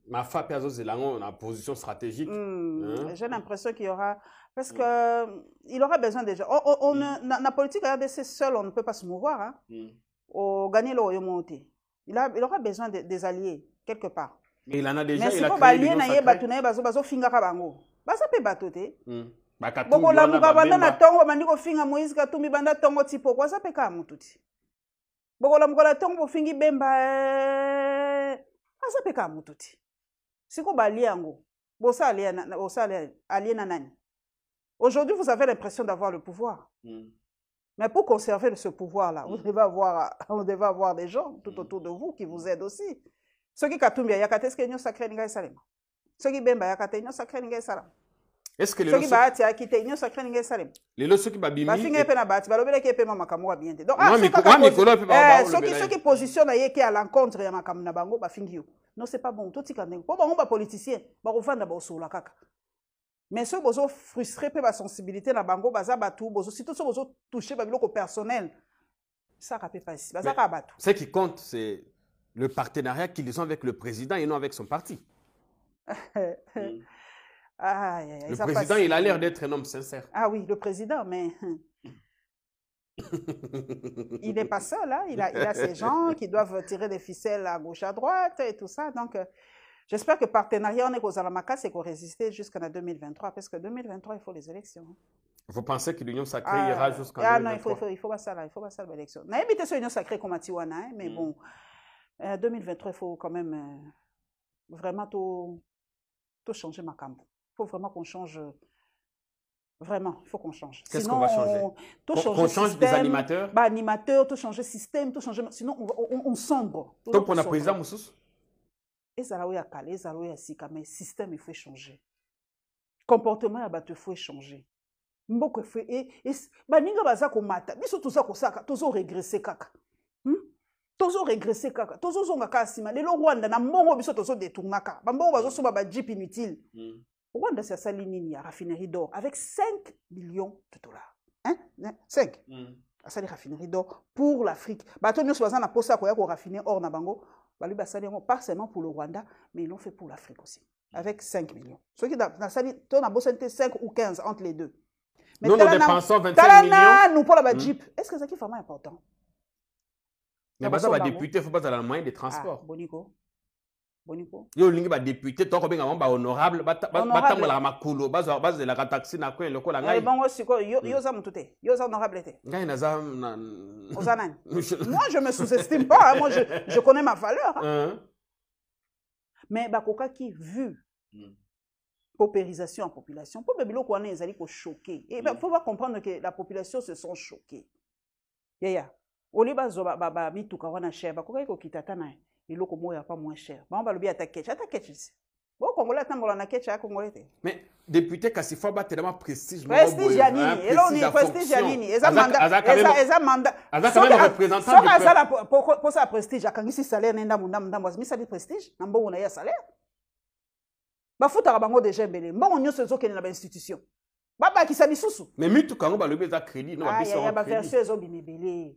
mafa mpe azozela yango na position stratégique mm. hein? j'ai l'impression qu'il y aura parce hmm. que mm. il aura besoin déjà oh, on oh, oh, mm. na, na politique rdc seul on ne peut pas se mouvoir hein? mm. oganela oyo moo te il, a, il aura besoin de, des alliés quelque part mais il en a déjà mais il a créé balie na ye bato na ye bazofingaka bango baza mpe bato te hmm. bokolamuka banda na ntongo bandi kofinga moïse katumbi banda ntongo ti poko aza mpe kaka motu ti bokolamukola ntongo bofingi bemba aza mpe kaka motu ti sikoyo balie yango bosa alie na nani aujourd'hui vous avez l'impression d'avoir le pouvoir mm. Mais pour conserver ce pouvoir-là, on hmm. devait avoir, on devait avoir des gens tout hmm. autour de vous qui vous aident aussi soki katumbi ayaka te eske nyonso akreninga esalema soki bemba ayaka te nyonso akreninga esalama soki baati ayaki te nyonso akreninga Les lelo soki babimibafinga ye mpe na baati balobelaki ye mpe mwa makambo ah, oyo abien te donsoki position na ye ke à lencontre ya makambo na bango bafingi yo non c'est pas bon totika ndenge mpo bango bapoliticien ba osola kaka mais soki bozofrustre mpe basensibilité na bango baza bato surtout soki bozotouche babiloko personnel saka mpe pasi baza kaka tout. ce qui compte c'est le partenariat qu'ils ont avec le président et non avec son parti. Mm. Ah, le président, il a l'air d'être un homme sincère. Ah oui, le président, mais il n'est pas seul. Hein? Il, a, il a ses gens qui doivent tirer des ficelles à gauche, à droite et tout ça. Donc, euh, j'espère que le partenariat, on est aux Alamakas c'est qu'on résiste jusqu'en 2023, parce que 2023, il faut les élections. Hein. Vous pensez que l'Union sacrée ah, ira jusqu'en 2023? Ah non, il faut, il faut, il faut pas ça là, il faut pas ça l'élection. Hein, mais mm. bon, 2023, euh, il faut quand même euh, vraiment tout, tout changer, ma camp. Il faut vraiment qu'on change. Vraiment, il faut qu'on change. Qu'est-ce qu'on va changer Qu'on change des animateurs bah, Animateurs, tout changer système, tout changer. Sinon, on, on, on sombre. Donc, on a président Moussous ezala oyo akala ezala oyo ya sika mais système il faut Le comportement il faut changer. faut bato Il faut mboka Il faut baza Il biso ça kosaka faut kaka regresser kaka tozozonga kaka nsima lelo rwanda na mbongo biso tozodetungaka bambongo bazosomba jeep inutile mm. rwanda c'est asali nini ya raffinerie d'or avec 5 millions de dollars hein? 5 hein? mm. asali raffinerie d'or pour l'afrique bato nyonso baza na posa ya koya koraffine or na bango balobi ba yango pas seulement pour le rwanda mais ils l'ont fait pour l'afrique aussi mm. avec 5 millions soki nasali to nabosani te 5 ou 15 entre les deux mais nous, nous dépensons 25 millions. Nous, pour la mm. Jeep, est-ce que ça qui vraiment important mais bah, bah, député, faut faut bazala la moyen de ah, transport bonico. Bonico. ye olingi badepute to kobenga bango Honorable. batambolaka makolo bazelaka taxi na coin lokola eh, ngai bongo sikoyo yo hmm. oza motu te yo oza honorable te ngai na. oza nani moi je me sous-estime pas hein, moi je, je connais ma valeur hein. Hein? Mais hein. koka bakokaki vu mm. paupérisation en population pour bebiloko wana ezali été e, mm. faut comprendre que la population se sont choqués yaya olie bazwa bamituka wana chere bakokaki kokita ata na eloko moko ya pa moins chere bango balobi ata keche ata keche si bokongola atambola na keche akongole te mais député kasi fois batelema prestigeprestige ya nini eloni prestige ya nini eza mandatsoki asala mposa ya prestige akangisi salaire ne ndambu ndambu ndambu asimisali prestige na mbongo na ye ya salaire bafutaka bango deja ebele mbongo nyonso ezokende na bainstitution babakisa lisusu mais mituka yango balobi eza crédit no babiso ya baversion ezobima ebele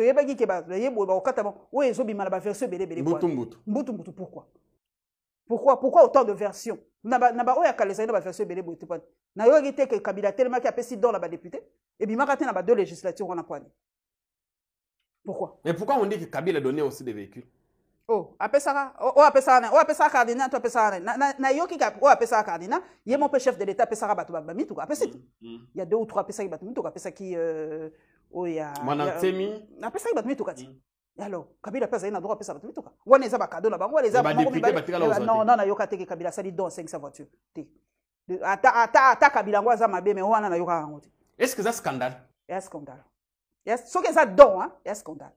toyebaki ke baye boye bakokata bango oyo ezobima na baversion ebelebelebutumutu pourquoi pourquoi pourquoi autant de version na baoyo ya kala ezali na baversion ebele boye te yo nayoki te ke kabila telemaki apesi dor na badepute ebimaka te na bade législature wana poani pourquoi mais pourquoi on dit que kabila donné aussi des véhicules oh apesaka oyo oh, oh, apesaka nani oyo oh, apesaka na na na nani nayoki ka oyo apesara cardinal ye mon mpe chef de l'état apesaka bato bamituka mm, mm. Il y ya deux ou trois ba bato mituka apesaki euh, Oh, alors mm. kabila droit scandale scandale scandale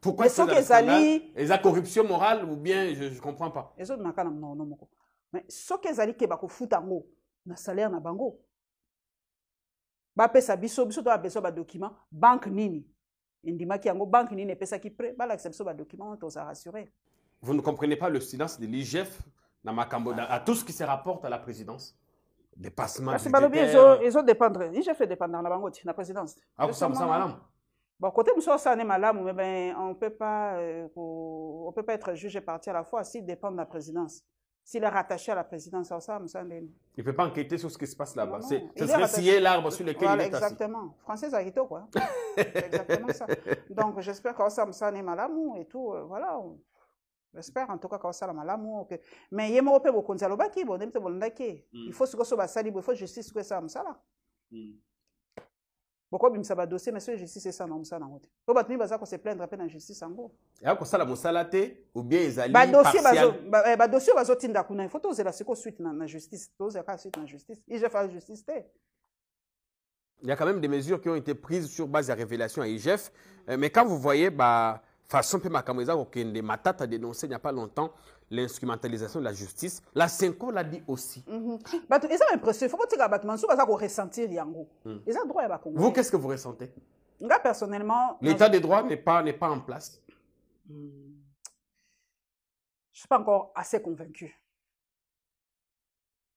Pourquoi c'est un scandale corruption morale ou bien je ne comprends pas. Mais ce que salaire na bango ba pesa biso biso to bapesa badocima banke nini endimaki yango banke nini ki pre balakisa ba document to sa rassurer vous ne comprenez pas le silence de l'igf na makambo ah. à tout ce qui se rapporte à la présidence dépassement kasi balobi ezodépendre l'IGF edépendant na bango ti na présidence akosambisa ah, malamu bon côté mosusu osala ne malamu mais ben on peut pas euh, on peut pas être jugé et parti à la fois si dépend de la présidence s'il est rattaché à la présidence, ça, Il ne peut pas enquêter sur ce qui se passe là-bas. Ce il serait scier l'arbre sur lequel il est assis. Exactement. Français été quoi. exactement ça. Donc, j'espère qu'Ossa est Malamu et tout, euh, voilà. J'espère en tout cas qu'Ossa Malamu. Que... Mais il Yemo Ope Bokonzalobaki, bon, Demte Bolndaki. Hmm. Il faut que ce soit ça il faut justice que ça Moussala pourquoi bokobimisa badossier mais soki justice c'est ça non esala mosala yango te bas ça mingi se plaindre mpe dans justice en yango eya kosala mosala te ou bien ezali badossier bazotinda eh, kuna ifo c'est sikoyo suite na justice tozela kaka suite dans justice igf a justice t'es il y a quand même des mesures qui ont été prises sur base de révélations révélation à IGF. Euh, mais quand vous voyez, bah, façon, ma des Matata a dénoncé il n'y a pas longtemps l'instrumentalisation de la justice. La Senko l'a dit aussi. Mhm. Bato, ils ont l'impression, il faut pas dire Mansour, ça qu'on ressentir Yango. Ils hmm. ont droit à Vous, qu'est-ce que vous ressentez Moi, personnellement... L'état des droits n'est pas, pas en place. Hmm. Je ne suis pas encore assez convaincu.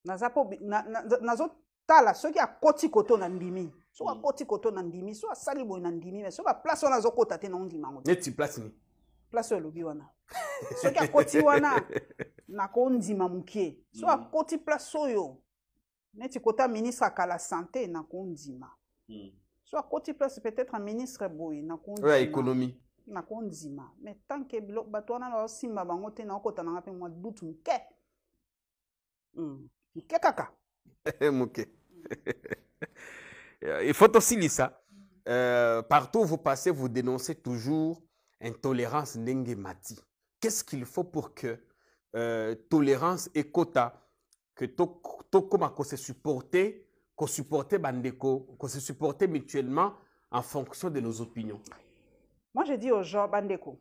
nazotala a akoti koto na ndimi soki akoti hmm. koto na ndimi soki asali boye na ndimi me soki baplace wana azokota te naondima ngo tu place ni place oyo elobi wana soki akoti wana nakondima moke so hmm. akoti place soyo neti kota ministre la santé nakondima hmm. so akoti place peut-être un ministre na nakoya économie nakondima mais tant que bloc bato wana baosimba bango te naokota nanga mpe mwa doute moke hmm. moke kaka il faut aussi euh, partout vous passez vous dénoncez toujours intolérance nengemati. Qu'est-ce qu'il faut pour que euh, tolérance et quota que tokoma que se supporter, qu'on supporter bandeko, qu'on se supporter mutuellement en fonction de nos opinions. Moi, je dis aux gens bandeko.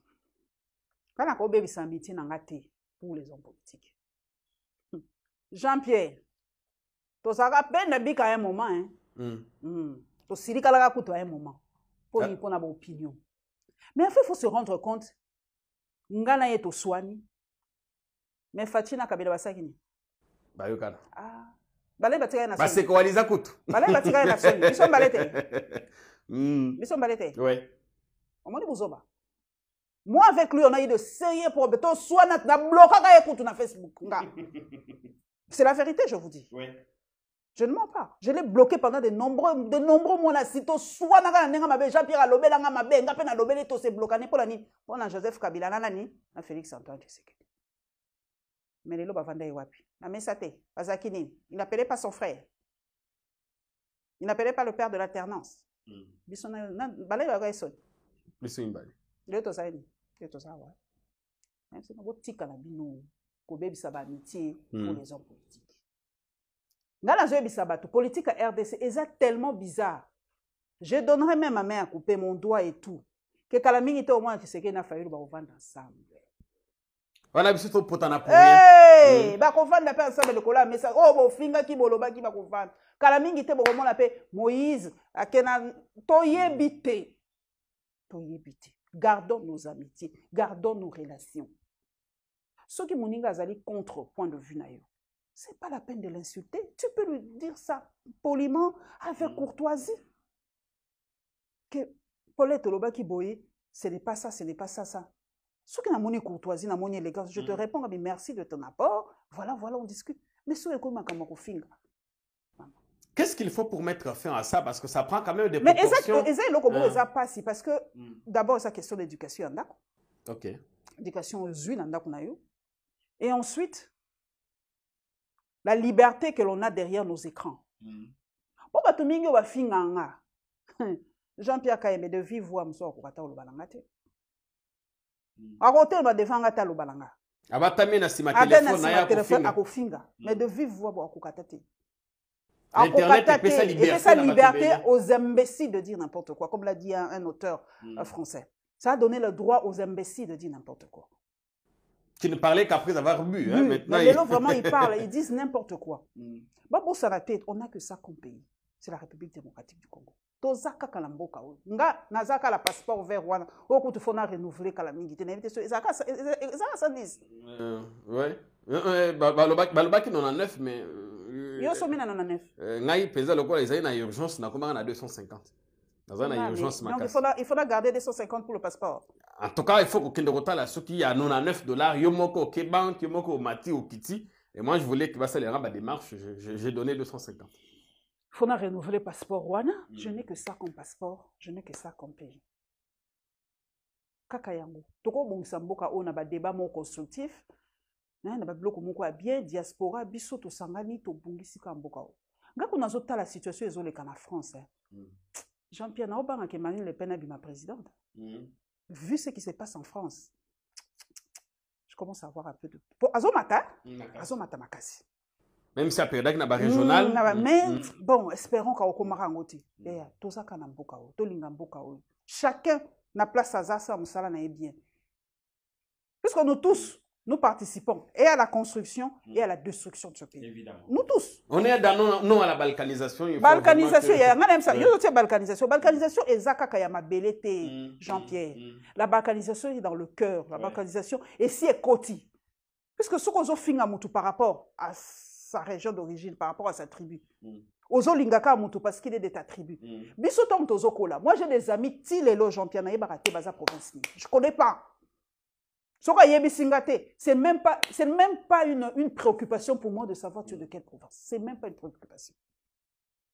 Quand on a un meeting en raté pour les hommes politiques. Hmm. Jean-Pierre, tu sera peine de à un moment hein. Mm. Tu as kuto à un moment pour avoir ah. une vos opinion. Mais enfin, il faut se rendre compte, ngana ye toswani me Mais Fatina kabila basaki nini bayokana ah. bale batika ye na baseko waliza kutu bale batika ye na soni biso mbale te mm. biso mbale te ouais. omoni bozoba moi avec lui on a eu de sérieux problèmes toswana bloqué ye kutu na facebook nga c'est la vérité je vous dis Oui. Je ne mens pas. Je l'ai bloqué pendant de nombreux, de nombreux mois. Sitôt, soit nanga nanga mabe, Jean-Pierre a lobé nanga mabe, nga pe na lobé leto se blokane pour la ni. Pour la Joseph Kabila na ni. na Félix Antoine que. Mais les lobes vandaye wapi. Na mesate, bazakini. Il n'appelait pas son frère. Il n'appelait pas le père de l'alternance. Hmm. Bisona na balé wa Bisson Bisona balé. Leto sa ni. Leto sa wa. Même si na botika na bino, ko baby ba amitié pour hmm. les hommes politiques la politique la rdc est tellement bizarre je donnerai même ma main à couper mon doigt et tout que kala mingi te na va ensemble pour hey, hmm. On ensemble le mais ça, oh, boloba qui va kala mingi te pe moïse akena yebite. ensemble. gardons nos amitiés gardons nos relations soki moninga azali contre point de vue c'est pas la peine de l'insulter. Tu peux lui dire ça poliment, avec mm. courtoisie. Que Paulette Lobaki Boy, ce n'est pas ça, ce n'est pas ça, ça. Ce qui est courtoisie, la monnaie élégance, je te mm. réponds, mais merci de ton apport. Voilà, voilà, on discute. Mais ce est Qu'est-ce qu'il faut pour mettre fin à ça Parce que ça prend quand même des mais proportions. Mais euh, exact, ça hein. passe, parce que mm. d'abord, c'est la question de d'éducation, OK. Éducation, zui, on a eu. Et ensuite, la liberté que l'on a derrière nos écrans. Po mm. bato mingi oyo bafinganga jean pierre kayembe de vivre voix mosu de ta olobala nga le akotelema devant nga te mm. alobala nga abatami ah, na téléphone telefone akofinga mais de vivre, voix bo akoka ta te akokata te sa liberté aux imbéciles de dire n'importe quoi comme l'a dit un, auteur mm. euh, français ça a donné le droit aux imbéciles de dire n'importe quoi qui ne parlaient qu'après avoir bu. Hein, maintenant, mais il... vraiment, ils parlent, ils disent n'importe quoi. Mm. Babo tête, on n'a que ça comme pays. C'est la République démocratique du Congo. tozaka kala mboka oyo nga naza kala passeport vert wana oyo kutu fo na renouveler kala mingi te nayebi te Ouais, ezalaka 110 balobaki neuf, mais euh, yo somi na 99 euh, euh, le quoi les ezali na urgence nakomaka na 250 naza na urgence makasi il faudra garder 250 pour le passeport en tout cas il faut kokende kotala soki à 99 dollars yo moko oke manque au Mati au Kiti. et moi je voulais que ça les des marches. j'ai donné 250 faut renouveler passeport wana mm. je n'ai que ça comme passeport je n'ai que ça comme pays kaka yango tokobongisa mboka a un débat moko constructif na a un bloc bien diaspora biso tosangani tobongisi Quand mboka a ngako la situation ezoleka na france eh. Hein. France. Mm. jean pierre que Marine le pen ma présidente mm vu ce qui se passe en France, je commence à avoir un peu de... Azomata, mm, Azomata Makasi. Même si après, dans la régionale. Mm, mais mm. bon, espérons qu'on commence à ngoter. Et tout ça, quand on tolinga mbokao. Chacun na place à ça, ça, on bien. Puisqu'on nous tous, nous participons et à la construction et à la destruction de ce pays. Évidemment. Nous tous. On est dans non, à la balkanisation. balkanisation, il y a même ça. Il y a balkanisation. Balkanisation est Zaka Kayama Belete, mm, mm, Jean-Pierre. Mm. La balkanisation est dans le cœur. La balkanisation est si côté. Puisque ce qu'on a fait par rapport à sa région d'origine, par rapport à sa tribu. Ozo Lingaka parce qu'il est de ta tribu. Mais Bisotant Ozo Kola. Moi j'ai des amis, Tilelo Jean-Pierre Naïba Baza province. Je connais pas soka yebisingate, c'est même pas c'est même pas une une préoccupation pour moi de savoir tu es de quelle province c'est même pas une préoccupation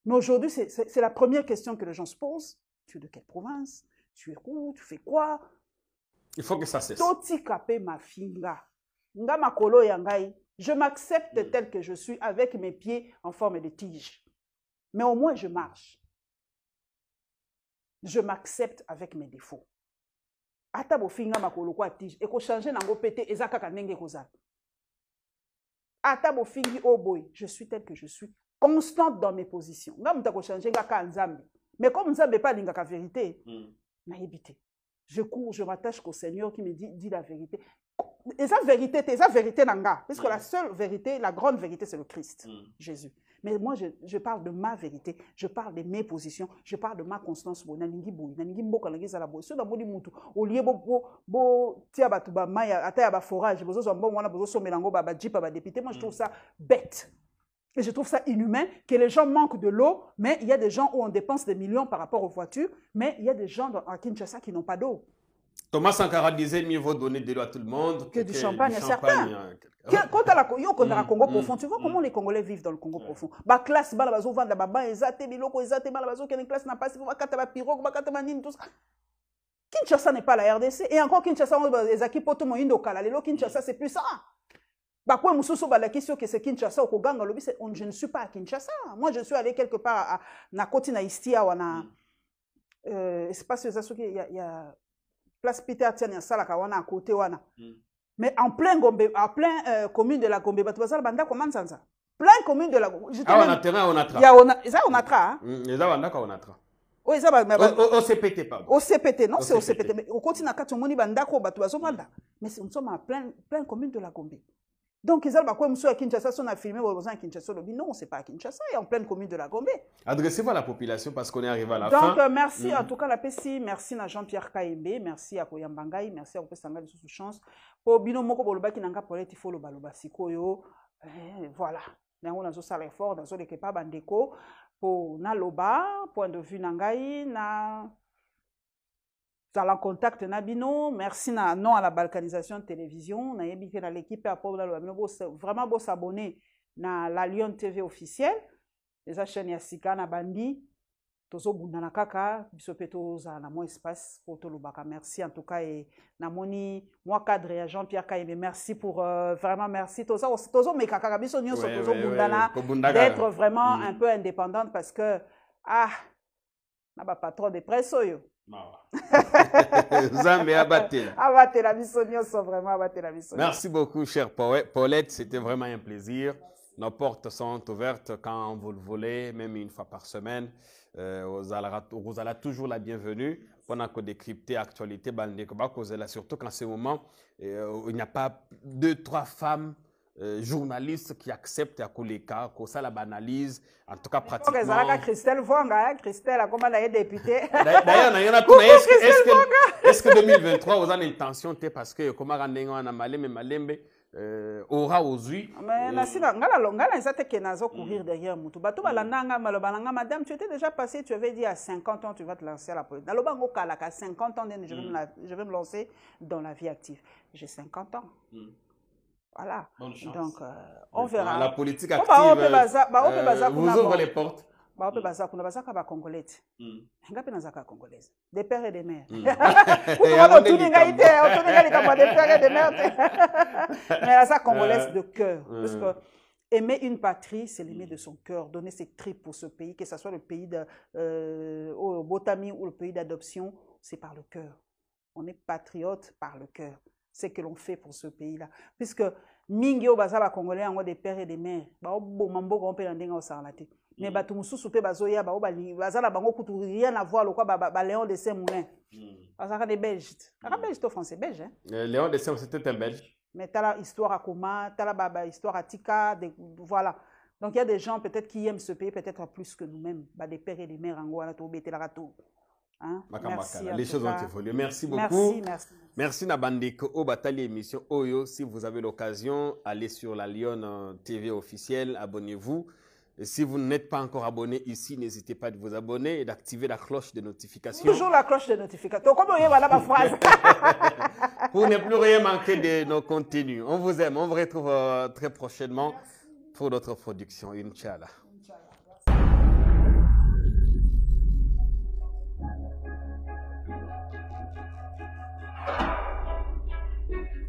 mais aujourd'hui c'est la première question que les gens se posent tu es de quelle province tu es où tu fais quoi il faut que ça cesse je m'accepte mm. tel que je suis avec mes pieds en forme de tige mais au moins je marche je m'accepte avec mes défauts ata bofinga makolo kwa tige ekochange nango mpe te eza kaka ndenge ekozala ata bofingi oyo oh boye je suis tel que je suis constante dans mes positions nga moto akochange nga kaka nzambe mais comme nzambe epe alingaka vérité mm. nayebi te je cours je m'attache qu'au seigneur qui me dit dit la vérité eza vérité te eza vérité na nga puisque mm. la seule vérité la grande vérité c'est le christ mm. jésus Mais moi, je, je, parle de ma vérité, je parle de mes positions, je parle de ma constance. Moi, je trouve mm. ça bête. Et je trouve ça inhumain que les gens manquent de l'eau, mais il y a des gens où on dépense des millions par rapport aux voitures, mais il y a des gens dans, à Kinshasa qui n'ont pas d'eau. Thomas Sankara disait mieux vaut donner de l'eau à tout le monde que, du champagne, à certains. Hein, quand la yo le mm, Congo mm, profond, tu vois mm. comment les Congolais vivent dans le Congo profond. Ba classe ba la bazo vendre la ba ezate biloko ezate ba la bazo une classe na passe ba kata ba pirogue ba kata ba nini tout ça. Kinshasa n'est pas la RDC et encore Kinshasa on ezaki poto moyindo kala lelo Kinshasa c'est plus ça. Bah quoi mususu ba la question que c'est Kinshasa au Koganga lobi c'est je ne suis pas à Kinshasa. Moi je suis allé quelque part à na ou na Istia wana euh espace ezasuki y a place peter atiani asalaka wana akote wana mm. mais en plein gombe en plein euh, commune de la gombe bato bazala bandako manzanza plein commune de la ah, eza onatra oyo mm, eza ocpt oh, non c'est ocpt mais okoti na kati omoni bandako oyo bato bazovanda mais nous sommes en plein, plein commune de la gombe Donc, ils ont dit bah, à Kinshasa, on a filmé à Kinshasa, non, ce n'est pas à Kinshasa, et en pleine commune de la Gombe. Adressez-vous à la population parce qu'on est arrivé à la fin. Donc, merci mm. en tout cas la PC, merci à Jean-Pierre KMB, merci à Koyambangai, merci à Opesanga de Chance. Pour Binomoko Moko Boloba qui n'a pas parlé, il faut le baloba sikoyo. Eh, voilà. Nous avons un fort, nous avons un bandeko. Pour Naloba, point de vue Nangai, na. tozala contact na bino merci na non à la balkanisation télévision nayebi te na l'équipe ya po balaloba bino vraiment bosabone na la lion tv officielle eza chaîne ya sika na bandi tozobundana kaka biso mpe tozala na mwa espace mpo tolobaka merci en tout cas e namoni mwa cadre ya jean pierre kayembe merci pour euh, vraiment merci tozomeka kaka biso nyonso ouais, tozobundana ouais, ouais, d'être vraiment mm. un peu indépendante parce que ah na bapatron de presse oyo vraiment Merci beaucoup cher Paulette, c'était vraiment un plaisir. Nos portes sont ouvertes quand vous le voulez, même une fois par semaine. Euh, vous allez toujours la bienvenue. Bah, on a décrypté l'actualité, surtout qu'en ce moment, euh, il n'y a pas deux, trois femmes euh, journaliste qui accepte à ya koleka kosala baanalyse en tout cas pratiquement ezalaka christelle vonga hein, christelle akoma elle est députée d'ailleurs na yo na tuna est-ce que 2023 vous avez l'intention te parce que ekomaka ndenge wana malembe malembe euh, aura ozwi longala ça te que nazo courir derrière motu bato mm. balandanga maloba nanga madame tu étais déjà passée, tu avais dit à 50 ans tu vas te lancer à la politique naloba yango kalaka 50 ans mm. je vais me lancer dans la vie active j'ai 50 ans mm. Voilà. Donc, euh, on verra. La politique bah, active, oh, bah, baza, bah, euh, vous ouvre les portes. baope baza kuna bazalaka bacongolete hmm. ngai mpe ka congolaise Des pères et des mères. kukoka hmm. otuni hein? on te otuni ngai likambo des pères et des mères. mais aza congolaise euh, de cœur hmm. parce que aimer une patrie c'est l'aimer de son cœur donner ses tripes pour ce pays que ce soit le pays de euh, botami ou le pays d'adoption c'est par le cœur on est patriotes par le cœur ce que l'on fait pour ce pays-là. Puisque mingi baza congolais ont des pères et des mères, ba boma mboka on peut ndenga osala Mais mm. ba tumususu pe bazoya ba ba bazala bango kutu rien à voir le quoi ba ba Léon de Saint-Moulin. Mm. Bazaka des Belges. Aka mm. Belge to français belge hein. Euh, Léon de Saint-Moulin c'était un Belge. Mais t'as la histoire à Koma, t'as la baba histoire à Tika, de, voilà. Donc il y a des gens peut-être qui aiment ce pays peut-être plus que nous-mêmes, bah des pères et des mères en la ratou Hein. les choses ont évolué. Merci beaucoup. Merci, merci. Merci bataille oh, bah, Obatali émission Oyo. Oh, si vous avez l'occasion, allez sur la Lyon euh, TV officielle, abonnez-vous. Si vous n'êtes pas encore abonné ici, n'hésitez pas à vous abonner et d'activer la cloche de notification. Toujours la cloche de notification. Pour ne plus rien manquer de nos contenus. On vous aime. On vous retrouve euh, très prochainement pour notre production. Inch'Allah.